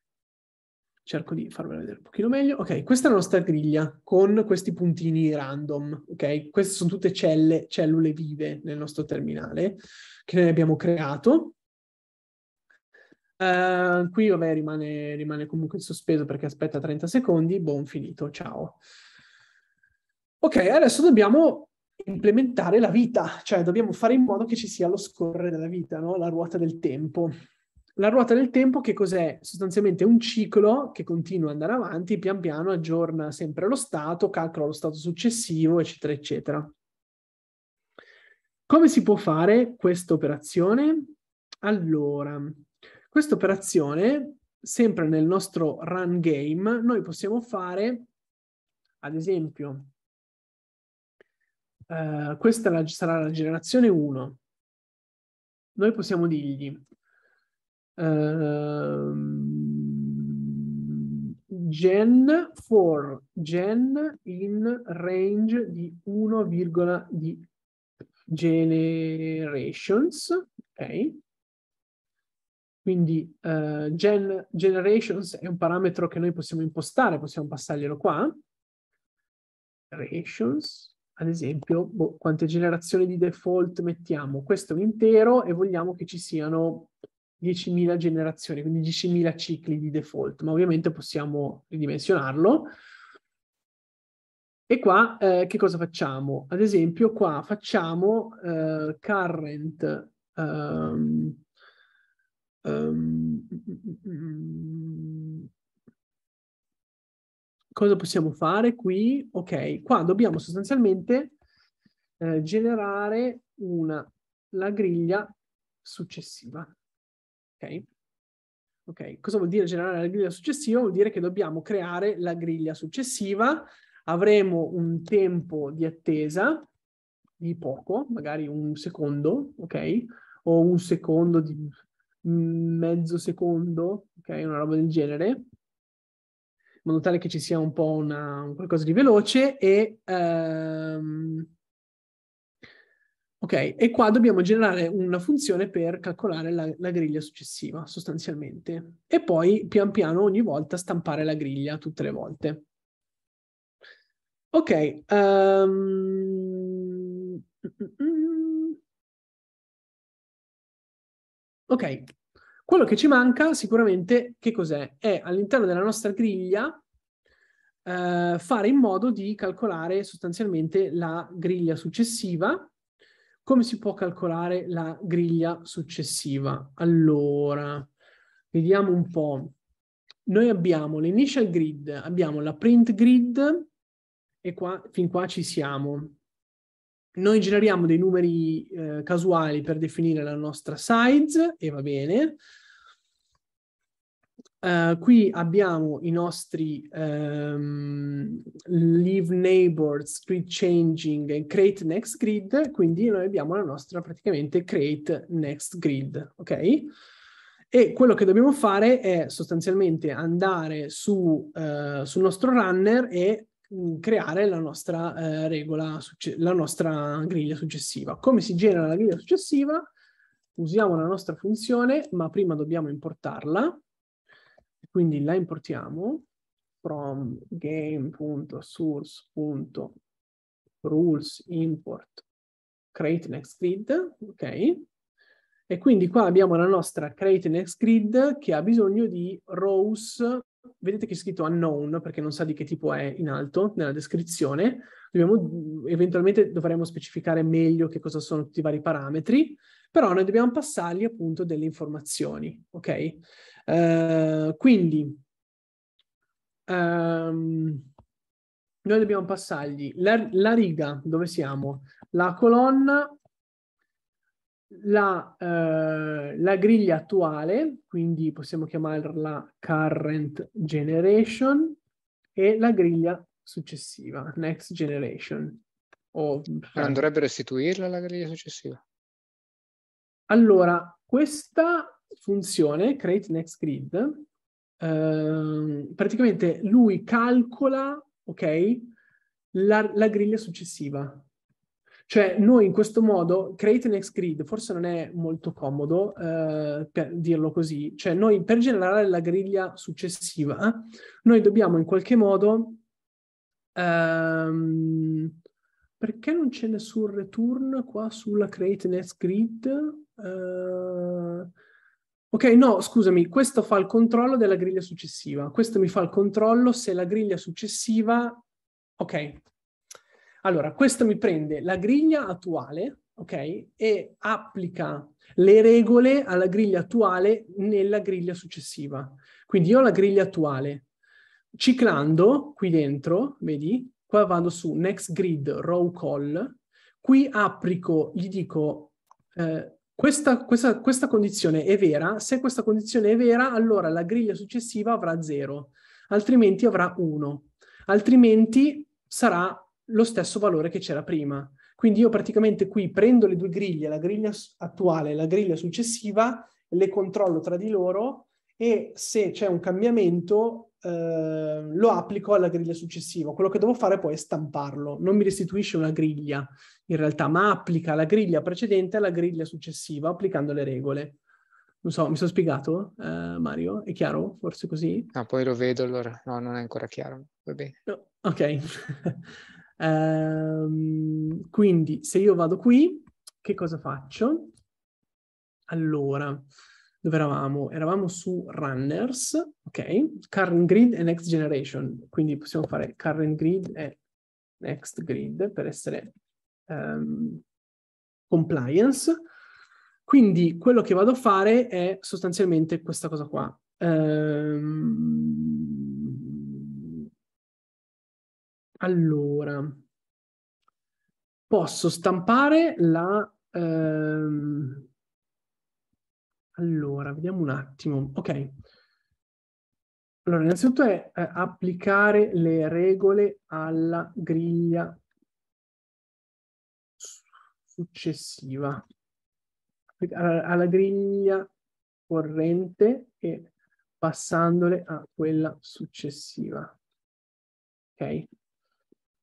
cerco di farvelo vedere un pochino meglio. Ok, questa è la nostra griglia con questi puntini random, ok? Queste sono tutte celle, cellule vive nel nostro terminale che noi abbiamo creato. Uh, qui vabbè rimane, rimane comunque in sospeso perché aspetta 30 secondi, buon finito, ciao. Ok, adesso dobbiamo implementare la vita, cioè dobbiamo fare in modo che ci sia lo scorrere della vita, no? la ruota del tempo. La ruota del tempo che cos'è? Sostanzialmente un ciclo che continua ad andare avanti, pian piano aggiorna sempre lo stato, calcola lo stato successivo, eccetera, eccetera. Come si può fare questa operazione? Allora, questa operazione, sempre nel nostro run game, noi possiamo fare, ad esempio, eh, questa sarà la generazione 1. Noi possiamo dirgli Uh, gen for gen in range di 1, di generations, ok? Quindi uh, gen, generations è un parametro che noi possiamo impostare, possiamo passarglielo qua. Generations, ad esempio, boh, quante generazioni di default mettiamo? Questo è un intero e vogliamo che ci siano 10.000 generazioni, quindi 10.000 cicli di default, ma ovviamente possiamo ridimensionarlo. E qua eh, che cosa facciamo? Ad esempio qua facciamo eh, current um, um, cosa possiamo fare qui? Ok, qua dobbiamo sostanzialmente eh, generare una, la griglia successiva. Ok? Ok, cosa vuol dire generare la griglia successiva? Vuol dire che dobbiamo creare la griglia successiva, avremo un tempo di attesa di poco, magari un secondo, ok? O un secondo di mezzo secondo, ok? Una roba del genere, in modo tale che ci sia un po' una, qualcosa di veloce e... Um, Ok, e qua dobbiamo generare una funzione per calcolare la, la, griglia successiva, sostanzialmente. E poi, pian piano, ogni volta stampare la griglia, tutte le volte. Ok. Um... Ok. Quello che ci manca, sicuramente, che cos'è? È all'interno della nostra griglia eh, fare in modo di calcolare sostanzialmente la griglia successiva come si può calcolare la griglia successiva? Allora, vediamo un po'. Noi abbiamo l'initial grid, abbiamo la print grid e qua, fin qua ci siamo. Noi generiamo dei numeri eh, casuali per definire la nostra size e va bene. Eh, qui abbiamo i nostri um, ehm, leave neighbors, grid changing e create next grid, quindi noi abbiamo la nostra praticamente create next grid, ok? E quello che dobbiamo fare è sostanzialmente andare su, uh, sul nostro runner e mm, creare la nostra uh, regola, la nostra griglia successiva. Come si genera la griglia successiva? Usiamo la nostra funzione, ma prima dobbiamo importarla quindi la importiamo from game.source.rules import create next grid, ok? E quindi qua abbiamo la nostra create next grid che ha bisogno di rows vedete che è scritto unknown perché non sa di che tipo è in alto nella descrizione. Dobbiamo, eventualmente dovremo specificare meglio che cosa sono tutti i vari parametri, però noi dobbiamo passargli appunto delle informazioni, ok? Uh, quindi um, noi dobbiamo passargli la, la riga dove siamo, la colonna la, eh, la, griglia attuale, quindi possiamo chiamarla current generation, e la griglia successiva, next generation. O... Non dovrebbe restituirla la griglia successiva? Allora, questa funzione, create next grid, eh, praticamente lui calcola, ok, la, la griglia successiva, cioè, noi in questo modo, create next grid forse non è molto comodo eh, per dirlo così, cioè noi per generare la griglia successiva, noi dobbiamo in qualche modo... Ehm, perché non c'è nessun return qua sulla create next grid? Uh, ok, no, scusami, questo fa il controllo della griglia successiva. Questo mi fa il controllo se la griglia successiva... Ok, allora, questo mi prende la griglia attuale, ok? E applica le regole alla griglia attuale nella griglia successiva. Quindi io ho la griglia attuale. Ciclando qui dentro, vedi, qua vado su next grid row call, qui applico, gli dico eh, questa, questa, questa condizione è vera, se questa condizione è vera allora la griglia successiva avrà 0, altrimenti avrà 1, altrimenti sarà lo stesso valore che c'era prima. Quindi io praticamente qui prendo le due griglie, la griglia attuale e la griglia successiva, le controllo tra di loro e se c'è un cambiamento eh, lo applico alla griglia successiva. Quello che devo fare poi è stamparlo. Non mi restituisce una griglia in realtà, ma applica la griglia precedente alla griglia successiva applicando le regole. Non so, mi sono spiegato, eh, Mario? È chiaro? Forse così? No, poi lo vedo allora. No, non è ancora chiaro. Va bene. No, ok. Ehm, quindi se io vado qui, che cosa faccio? Allora, dove eravamo? Eravamo su Runners, ok? Current Grid e Next Generation, quindi possiamo fare Current Grid e Next Grid per essere um, compliance. Quindi quello che vado a fare è sostanzialmente questa cosa qua. Um, Allora, posso stampare la... Ehm, allora, vediamo un attimo. Ok. Allora, innanzitutto è eh, applicare le regole alla griglia successiva, alla griglia corrente e passandole a quella successiva. Ok?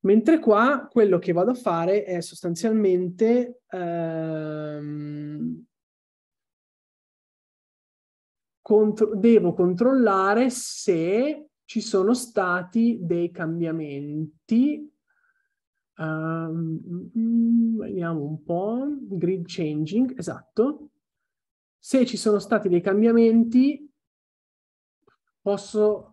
Mentre qua quello che vado a fare è sostanzialmente ehm, contro- devo controllare se ci sono stati dei cambiamenti. Um, vediamo un po', grid changing, esatto. Se ci sono stati dei cambiamenti, posso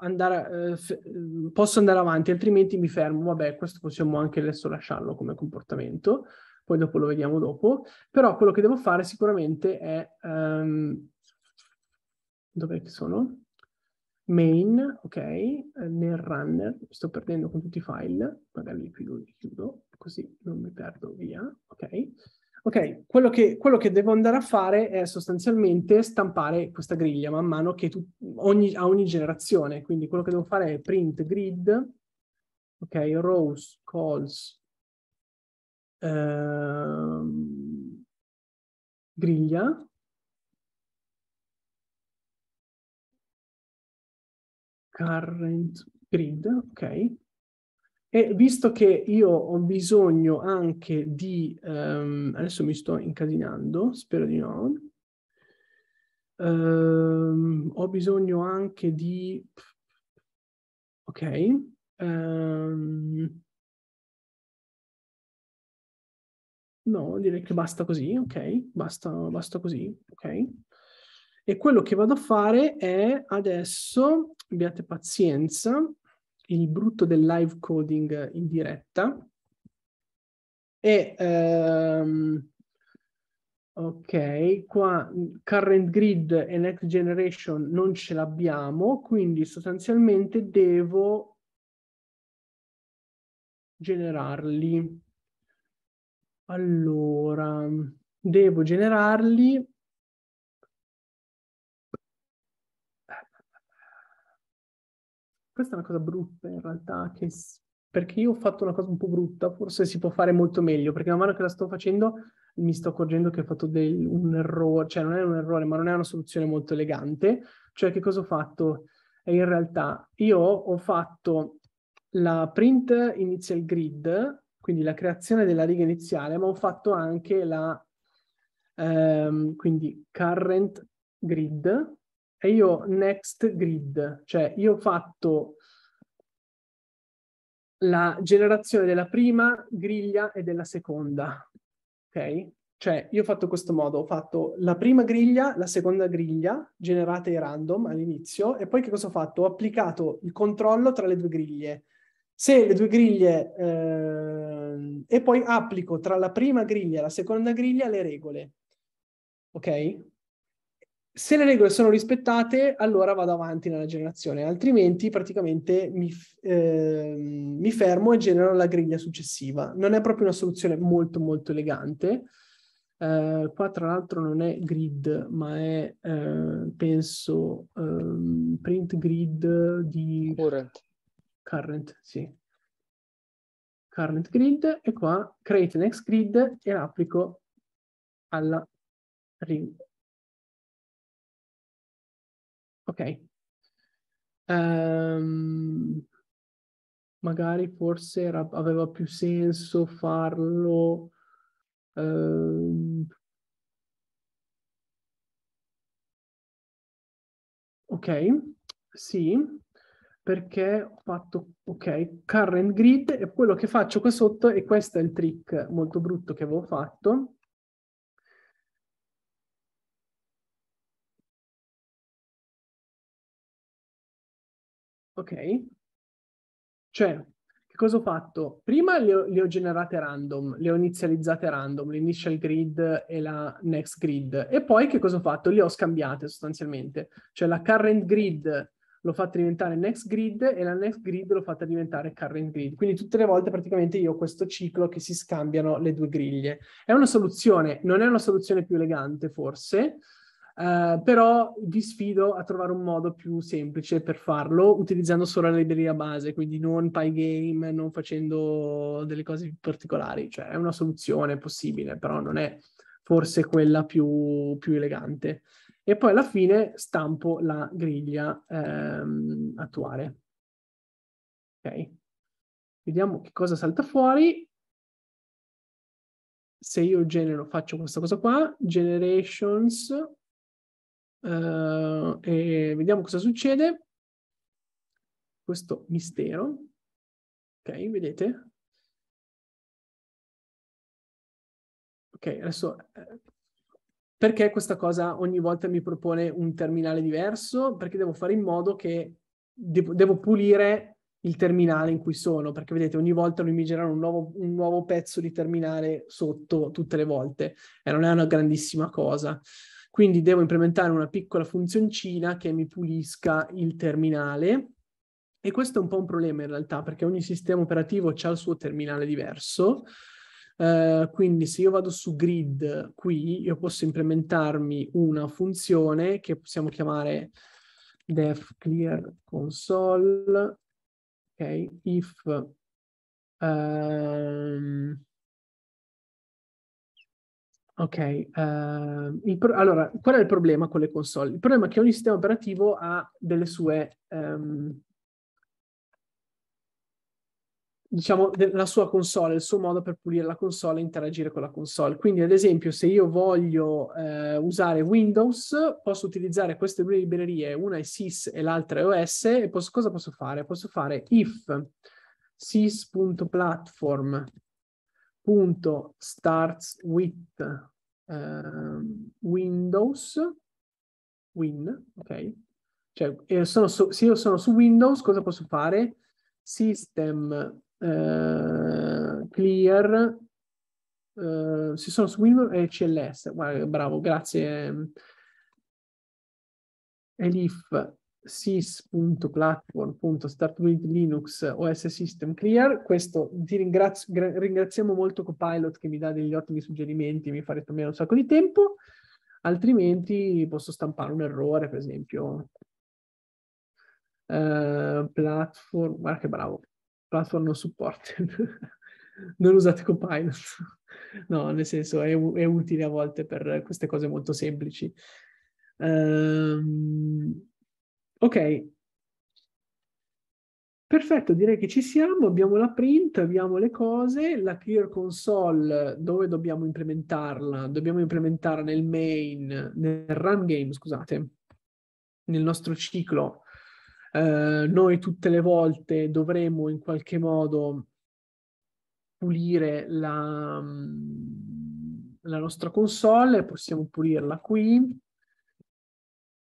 andare, eh, eh, posso andare avanti, altrimenti mi fermo. Vabbè, questo possiamo anche adesso lasciarlo come comportamento, poi dopo lo vediamo dopo. Però quello che devo fare sicuramente è... Um, dov'è che sono? Main, ok, eh, nel runner, mi sto perdendo con tutti i file, magari qui li chiudo, così non mi perdo via, ok. Ok, quello che, quello che, devo andare a fare è sostanzialmente stampare questa griglia man mano che tu, ogni, a ogni generazione. Quindi quello che devo fare è print grid, ok, rows, calls, ehm, griglia. Current grid, ok. E visto che io ho bisogno anche di... Um, adesso mi sto incasinando, spero di no. Um, ho bisogno anche di... Ok. Um, no, direi che basta così, ok? Basta, basta così, ok? E quello che vado a fare è adesso, abbiate pazienza, il brutto del live coding in diretta. E ehm, ok, qua current grid e next generation non ce l'abbiamo, quindi sostanzialmente devo generarli. Allora, devo generarli questa è una cosa brutta in realtà, che, perché io ho fatto una cosa un po' brutta, forse si può fare molto meglio, perché man mano che la sto facendo mi sto accorgendo che ho fatto del, un errore, cioè non è un errore, ma non è una soluzione molto elegante. Cioè che cosa ho fatto? E in realtà io ho fatto la print initial grid, quindi la creazione della riga iniziale, ma ho fatto anche la ehm, quindi current grid, e io next grid, cioè io ho fatto la generazione della prima griglia e della seconda, ok? Cioè io ho fatto questo modo, ho fatto la prima griglia, la seconda griglia, generate random all'inizio, e poi che cosa ho fatto? Ho applicato il controllo tra le due griglie. Se le due griglie... Eh, e poi applico tra la prima griglia e la seconda griglia le regole, ok? se le regole sono rispettate, allora vado avanti nella generazione, altrimenti praticamente mi, eh, mi, fermo e genero la griglia successiva. Non è proprio una soluzione molto molto elegante. Eh, qua tra l'altro non è grid, ma è eh, penso ehm, print grid di current. current, sì. Current grid e qua create next grid e applico alla riga Ok. Um, magari forse era, aveva più senso farlo um, ok sì perché ho fatto ok current grid e quello che faccio qua sotto e questo è il trick molto brutto che avevo fatto Ok? Cioè, che cosa ho fatto? Prima le ho, le ho generate random, le ho inizializzate random, l'initial grid e la next grid. E poi che cosa ho fatto? Le ho scambiate sostanzialmente. Cioè la current grid l'ho fatta diventare next grid e la next grid l'ho fatta diventare current grid. Quindi tutte le volte praticamente io ho questo ciclo che si scambiano le due griglie. È una soluzione, non è una soluzione più elegante forse, eh, però vi sfido a trovare un modo più semplice per farlo utilizzando solo la libreria base, quindi non Pygame, non facendo delle cose particolari, cioè è una soluzione possibile, però non è forse quella più, più elegante. E poi alla fine stampo la griglia ehm, attuale. Ok, vediamo che cosa salta fuori se io genero, faccio questa cosa qua, generations, Uh, e vediamo cosa succede. Questo mistero. Ok, vedete? Ok, adesso eh, perché questa cosa ogni volta mi propone un terminale diverso? Perché devo fare in modo che devo, devo pulire il terminale in cui sono, perché vedete ogni volta lui mi genera un nuovo, un nuovo pezzo di terminale sotto tutte le volte e non è una grandissima cosa. Quindi devo implementare una piccola funzioncina che mi pulisca il terminale. E questo è un po' un problema in realtà, perché ogni sistema operativo ha il suo terminale diverso. Uh, quindi se io vado su grid qui, io posso implementarmi una funzione che possiamo chiamare def clear console, ok, if um, Ok, uh, pro- allora qual è il problema con le console? Il problema è che ogni sistema operativo ha delle sue, um, diciamo, de- la sua console, il suo modo per pulire la console e interagire con la console. Quindi, ad esempio, se io voglio uh, usare Windows, posso utilizzare queste due librerie, una è sys e l'altra è OS, e posso, cosa posso fare? Posso fare if sys.platform punto starts with uh, Windows, win, ok? Cioè, eh, su, se io sono su Windows, cosa posso fare? System uh, clear, uh, se sono su Windows è eh, CLS, Guarda, bravo, grazie. Elif, sys.platform.startuplinux OS System Clear. Questo ti ringrazio, gra- ringraziamo molto Copilot che mi dà degli ottimi suggerimenti, mi farete meno un sacco di tempo, altrimenti posso stampare un errore, per esempio. Uh, platform, guarda che bravo, platform non supported. non usate Copilot. no, nel senso è, è, utile a volte per queste cose molto semplici. Um, Ok, Perfetto, direi che ci siamo, abbiamo la print, abbiamo le cose, la Clear Console dove dobbiamo implementarla? Dobbiamo implementarla nel main, nel run game, scusate, nel nostro ciclo. Eh, noi tutte le volte dovremo in qualche modo pulire la, mm, la nostra console, possiamo pulirla qui,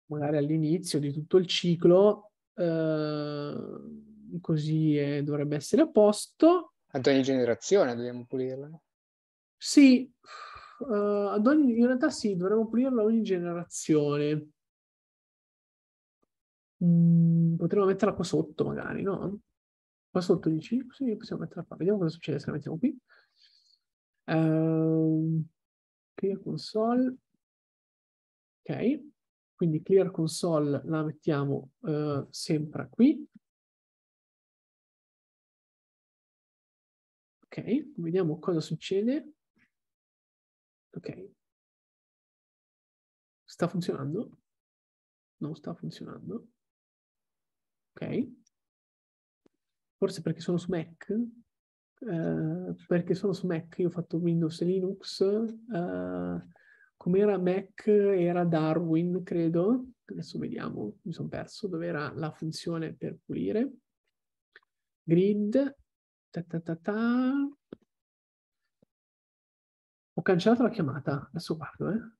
magari all'inizio di tutto il ciclo, eh, così eh, dovrebbe essere a posto. Ad ogni generazione dobbiamo pulirla? Sì, uh, ad ogni, in realtà sì, dovremmo pulirla ogni generazione. Mm, potremmo metterla qua sotto magari, no? Qua sotto dici? Sì, possiamo metterla qua. Vediamo cosa succede se la mettiamo qui. Uh, ehm, ok, console. Ok. Quindi clear console la mettiamo eh, sempre qui. Ok, vediamo cosa succede. Ok. Sta funzionando? Non sta funzionando. Ok. Forse perché sono su Mac, eh, perché sono su Mac, io ho fatto Windows e Linux, eh, com'era Mac era Darwin, credo. Adesso vediamo, mi sono perso dove era la funzione per pulire. Grid, ta ta ta ta. Ho cancellato la chiamata, adesso guardo, eh.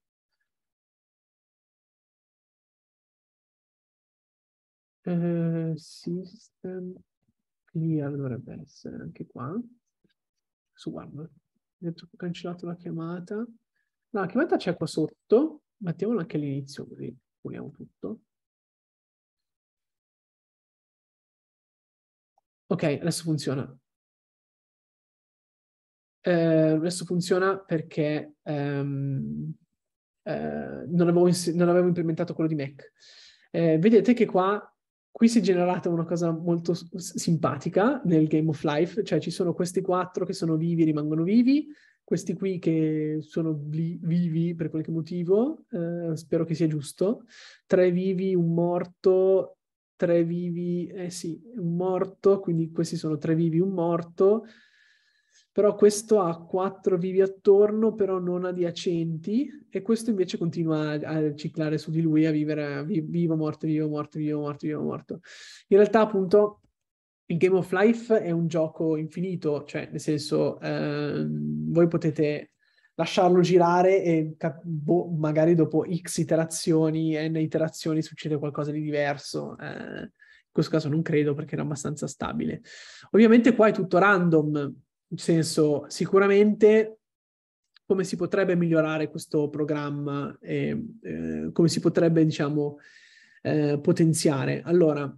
Eh, system clear dovrebbe essere anche qua. Adesso guardo, ho cancellato la chiamata. No, la chiamata c'è qua sotto, mettiamola anche all'inizio così puliamo tutto. Ok, adesso funziona. Eh, adesso funziona perché um, eh, non, avevo non, avevo implementato quello di Mac. Eh, vedete che qua, qui si è generata una cosa molto simpatica nel Game of Life, cioè ci sono questi quattro che sono vivi e rimangono vivi, questi qui che sono bli- vivi per qualche motivo, eh, spero che sia giusto, tre vivi, un morto, tre vivi, eh sì, un morto, quindi questi sono tre vivi, un morto, però questo ha quattro vivi attorno, però non adiacenti, e questo invece continua a, a ciclare su di lui, a vivere vi- vivo, morto, vivo, morto, vivo, morto, vivo, morto. In realtà appunto il Game of Life è un gioco infinito, cioè nel senso ehm, voi potete lasciarlo girare e cap- boh, magari dopo x iterazioni, n iterazioni succede qualcosa di diverso. Eh, in questo caso non credo perché era abbastanza stabile. Ovviamente qua è tutto random, nel senso sicuramente come si potrebbe migliorare questo programma e eh, come si potrebbe, diciamo, eh, potenziare. Allora,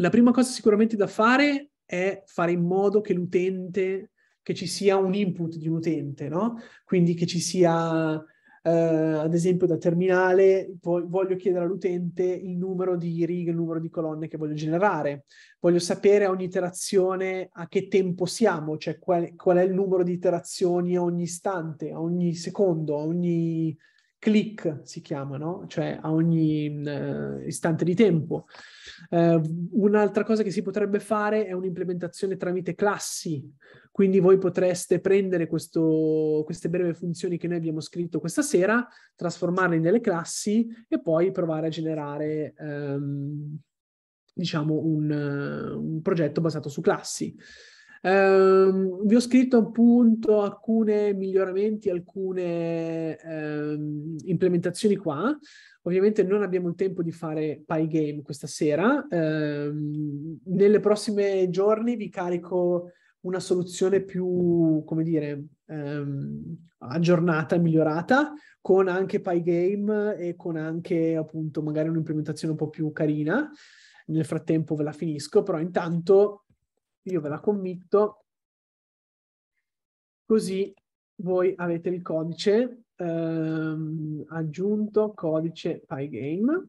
la prima cosa sicuramente da fare è fare in modo che l'utente, che ci sia un input di un utente, no? Quindi che ci sia Uh, ad esempio da terminale voglio chiedere all'utente il numero di righe, il numero di colonne che voglio generare, voglio sapere a ogni iterazione a che tempo siamo, cioè qual, qual è il numero di iterazioni a ogni istante, a ogni secondo, a ogni click si chiamano, cioè a ogni eh, istante di tempo. Eh, un'altra cosa che si potrebbe fare è un'implementazione tramite classi, quindi voi potreste prendere questo, queste breve funzioni che noi abbiamo scritto questa sera, trasformarle in delle classi e poi provare a generare ehm, diciamo un, eh, un progetto basato su classi. Um, vi ho scritto appunto alcuni miglioramenti, alcune um, implementazioni qua. Ovviamente non abbiamo il tempo di fare Pygame questa sera. Um, nelle prossime giorni vi carico una soluzione più, come dire, aggiornata, migliorata, con anche Pygame e con anche appunto magari un'implementazione un po' più carina. Nel frattempo ve la finisco, però intanto io ve la committo, così voi avete il codice ehm, aggiunto, codice pygame,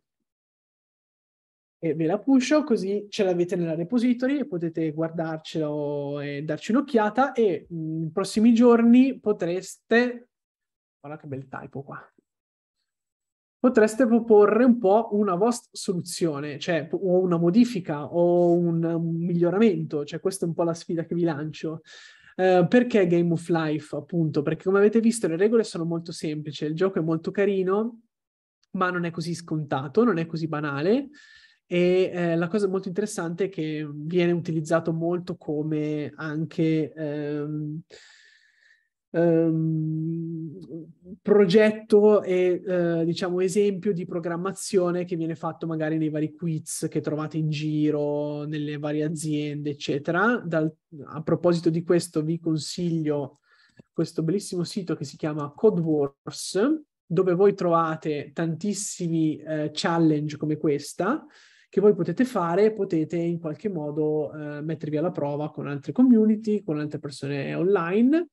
e ve la pusho così ce l'avete nella repository e potete guardarcelo e darci un'occhiata e mm, nei prossimi giorni potreste... Guarda che bel typo qua potreste proporre un po' una vostra soluzione, cioè o una modifica o un, un miglioramento, cioè questa è un po' la sfida che vi lancio. Eh, perché Game of Life, appunto? Perché come avete visto le regole sono molto semplici, il gioco è molto carino, ma non è così scontato, non è così banale. E eh, la cosa molto interessante è che viene utilizzato molto come anche ehm, ehm, progetto e eh, diciamo esempio di programmazione che viene fatto magari nei vari quiz che trovate in giro, nelle varie aziende, eccetera. Dal, a proposito di questo vi consiglio questo bellissimo sito che si chiama CodeWars, dove voi trovate tantissimi eh, challenge come questa che voi potete fare, potete in qualche modo eh, mettervi alla prova con altre community, con altre persone online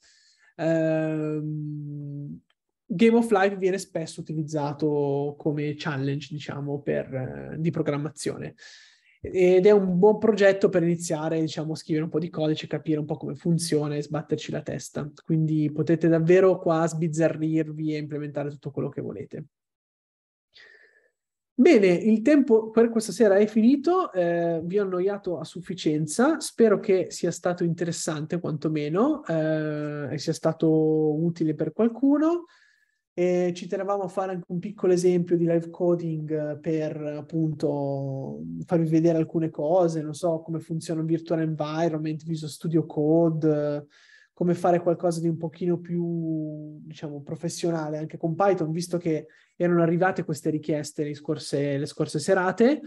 Ehm, Game of Life viene spesso utilizzato come challenge, diciamo, per, eh, di programmazione. Ed è un buon progetto per iniziare, diciamo, a scrivere un po' di codice, capire un po' come funziona e sbatterci la testa. Quindi potete davvero qua sbizzarrirvi e implementare tutto quello che volete. Bene, il tempo per questa sera è finito, eh, vi ho annoiato a sufficienza, spero che sia stato interessante quantomeno eh, e sia stato utile per qualcuno. E ci tenevamo a fare anche un piccolo esempio di live coding eh, per appunto farvi vedere alcune cose, non so come funziona un virtual environment, Visual Studio Code come fare qualcosa di un pochino più, diciamo, professionale anche con Python, visto che erano arrivate queste richieste le scorse, le scorse serate.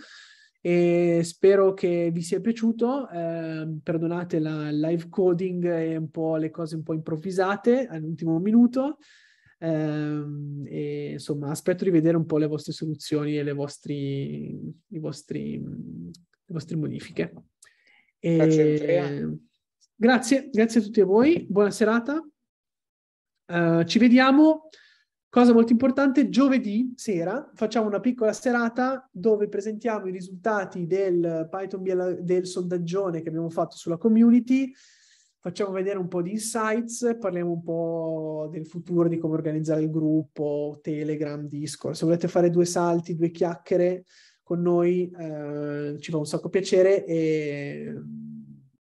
E spero che vi sia piaciuto. Eh, perdonate il live coding e un po' le cose un po' improvvisate all'ultimo minuto. Eh, e, insomma, aspetto di vedere un po' le vostre soluzioni e le, vostri, i vostri, le vostre modifiche. E, Grazie, Andrea. Ehm, Grazie, grazie a tutti voi, buona serata. Uh, ci vediamo, cosa molto importante, giovedì sera facciamo una piccola serata dove presentiamo i risultati del Python del sondaggione che abbiamo fatto sulla community, facciamo vedere un po' di insights, parliamo un po' del futuro, di come organizzare il gruppo, Telegram, Discord. Se volete fare due salti, due chiacchiere con noi, uh, ci fa un sacco piacere e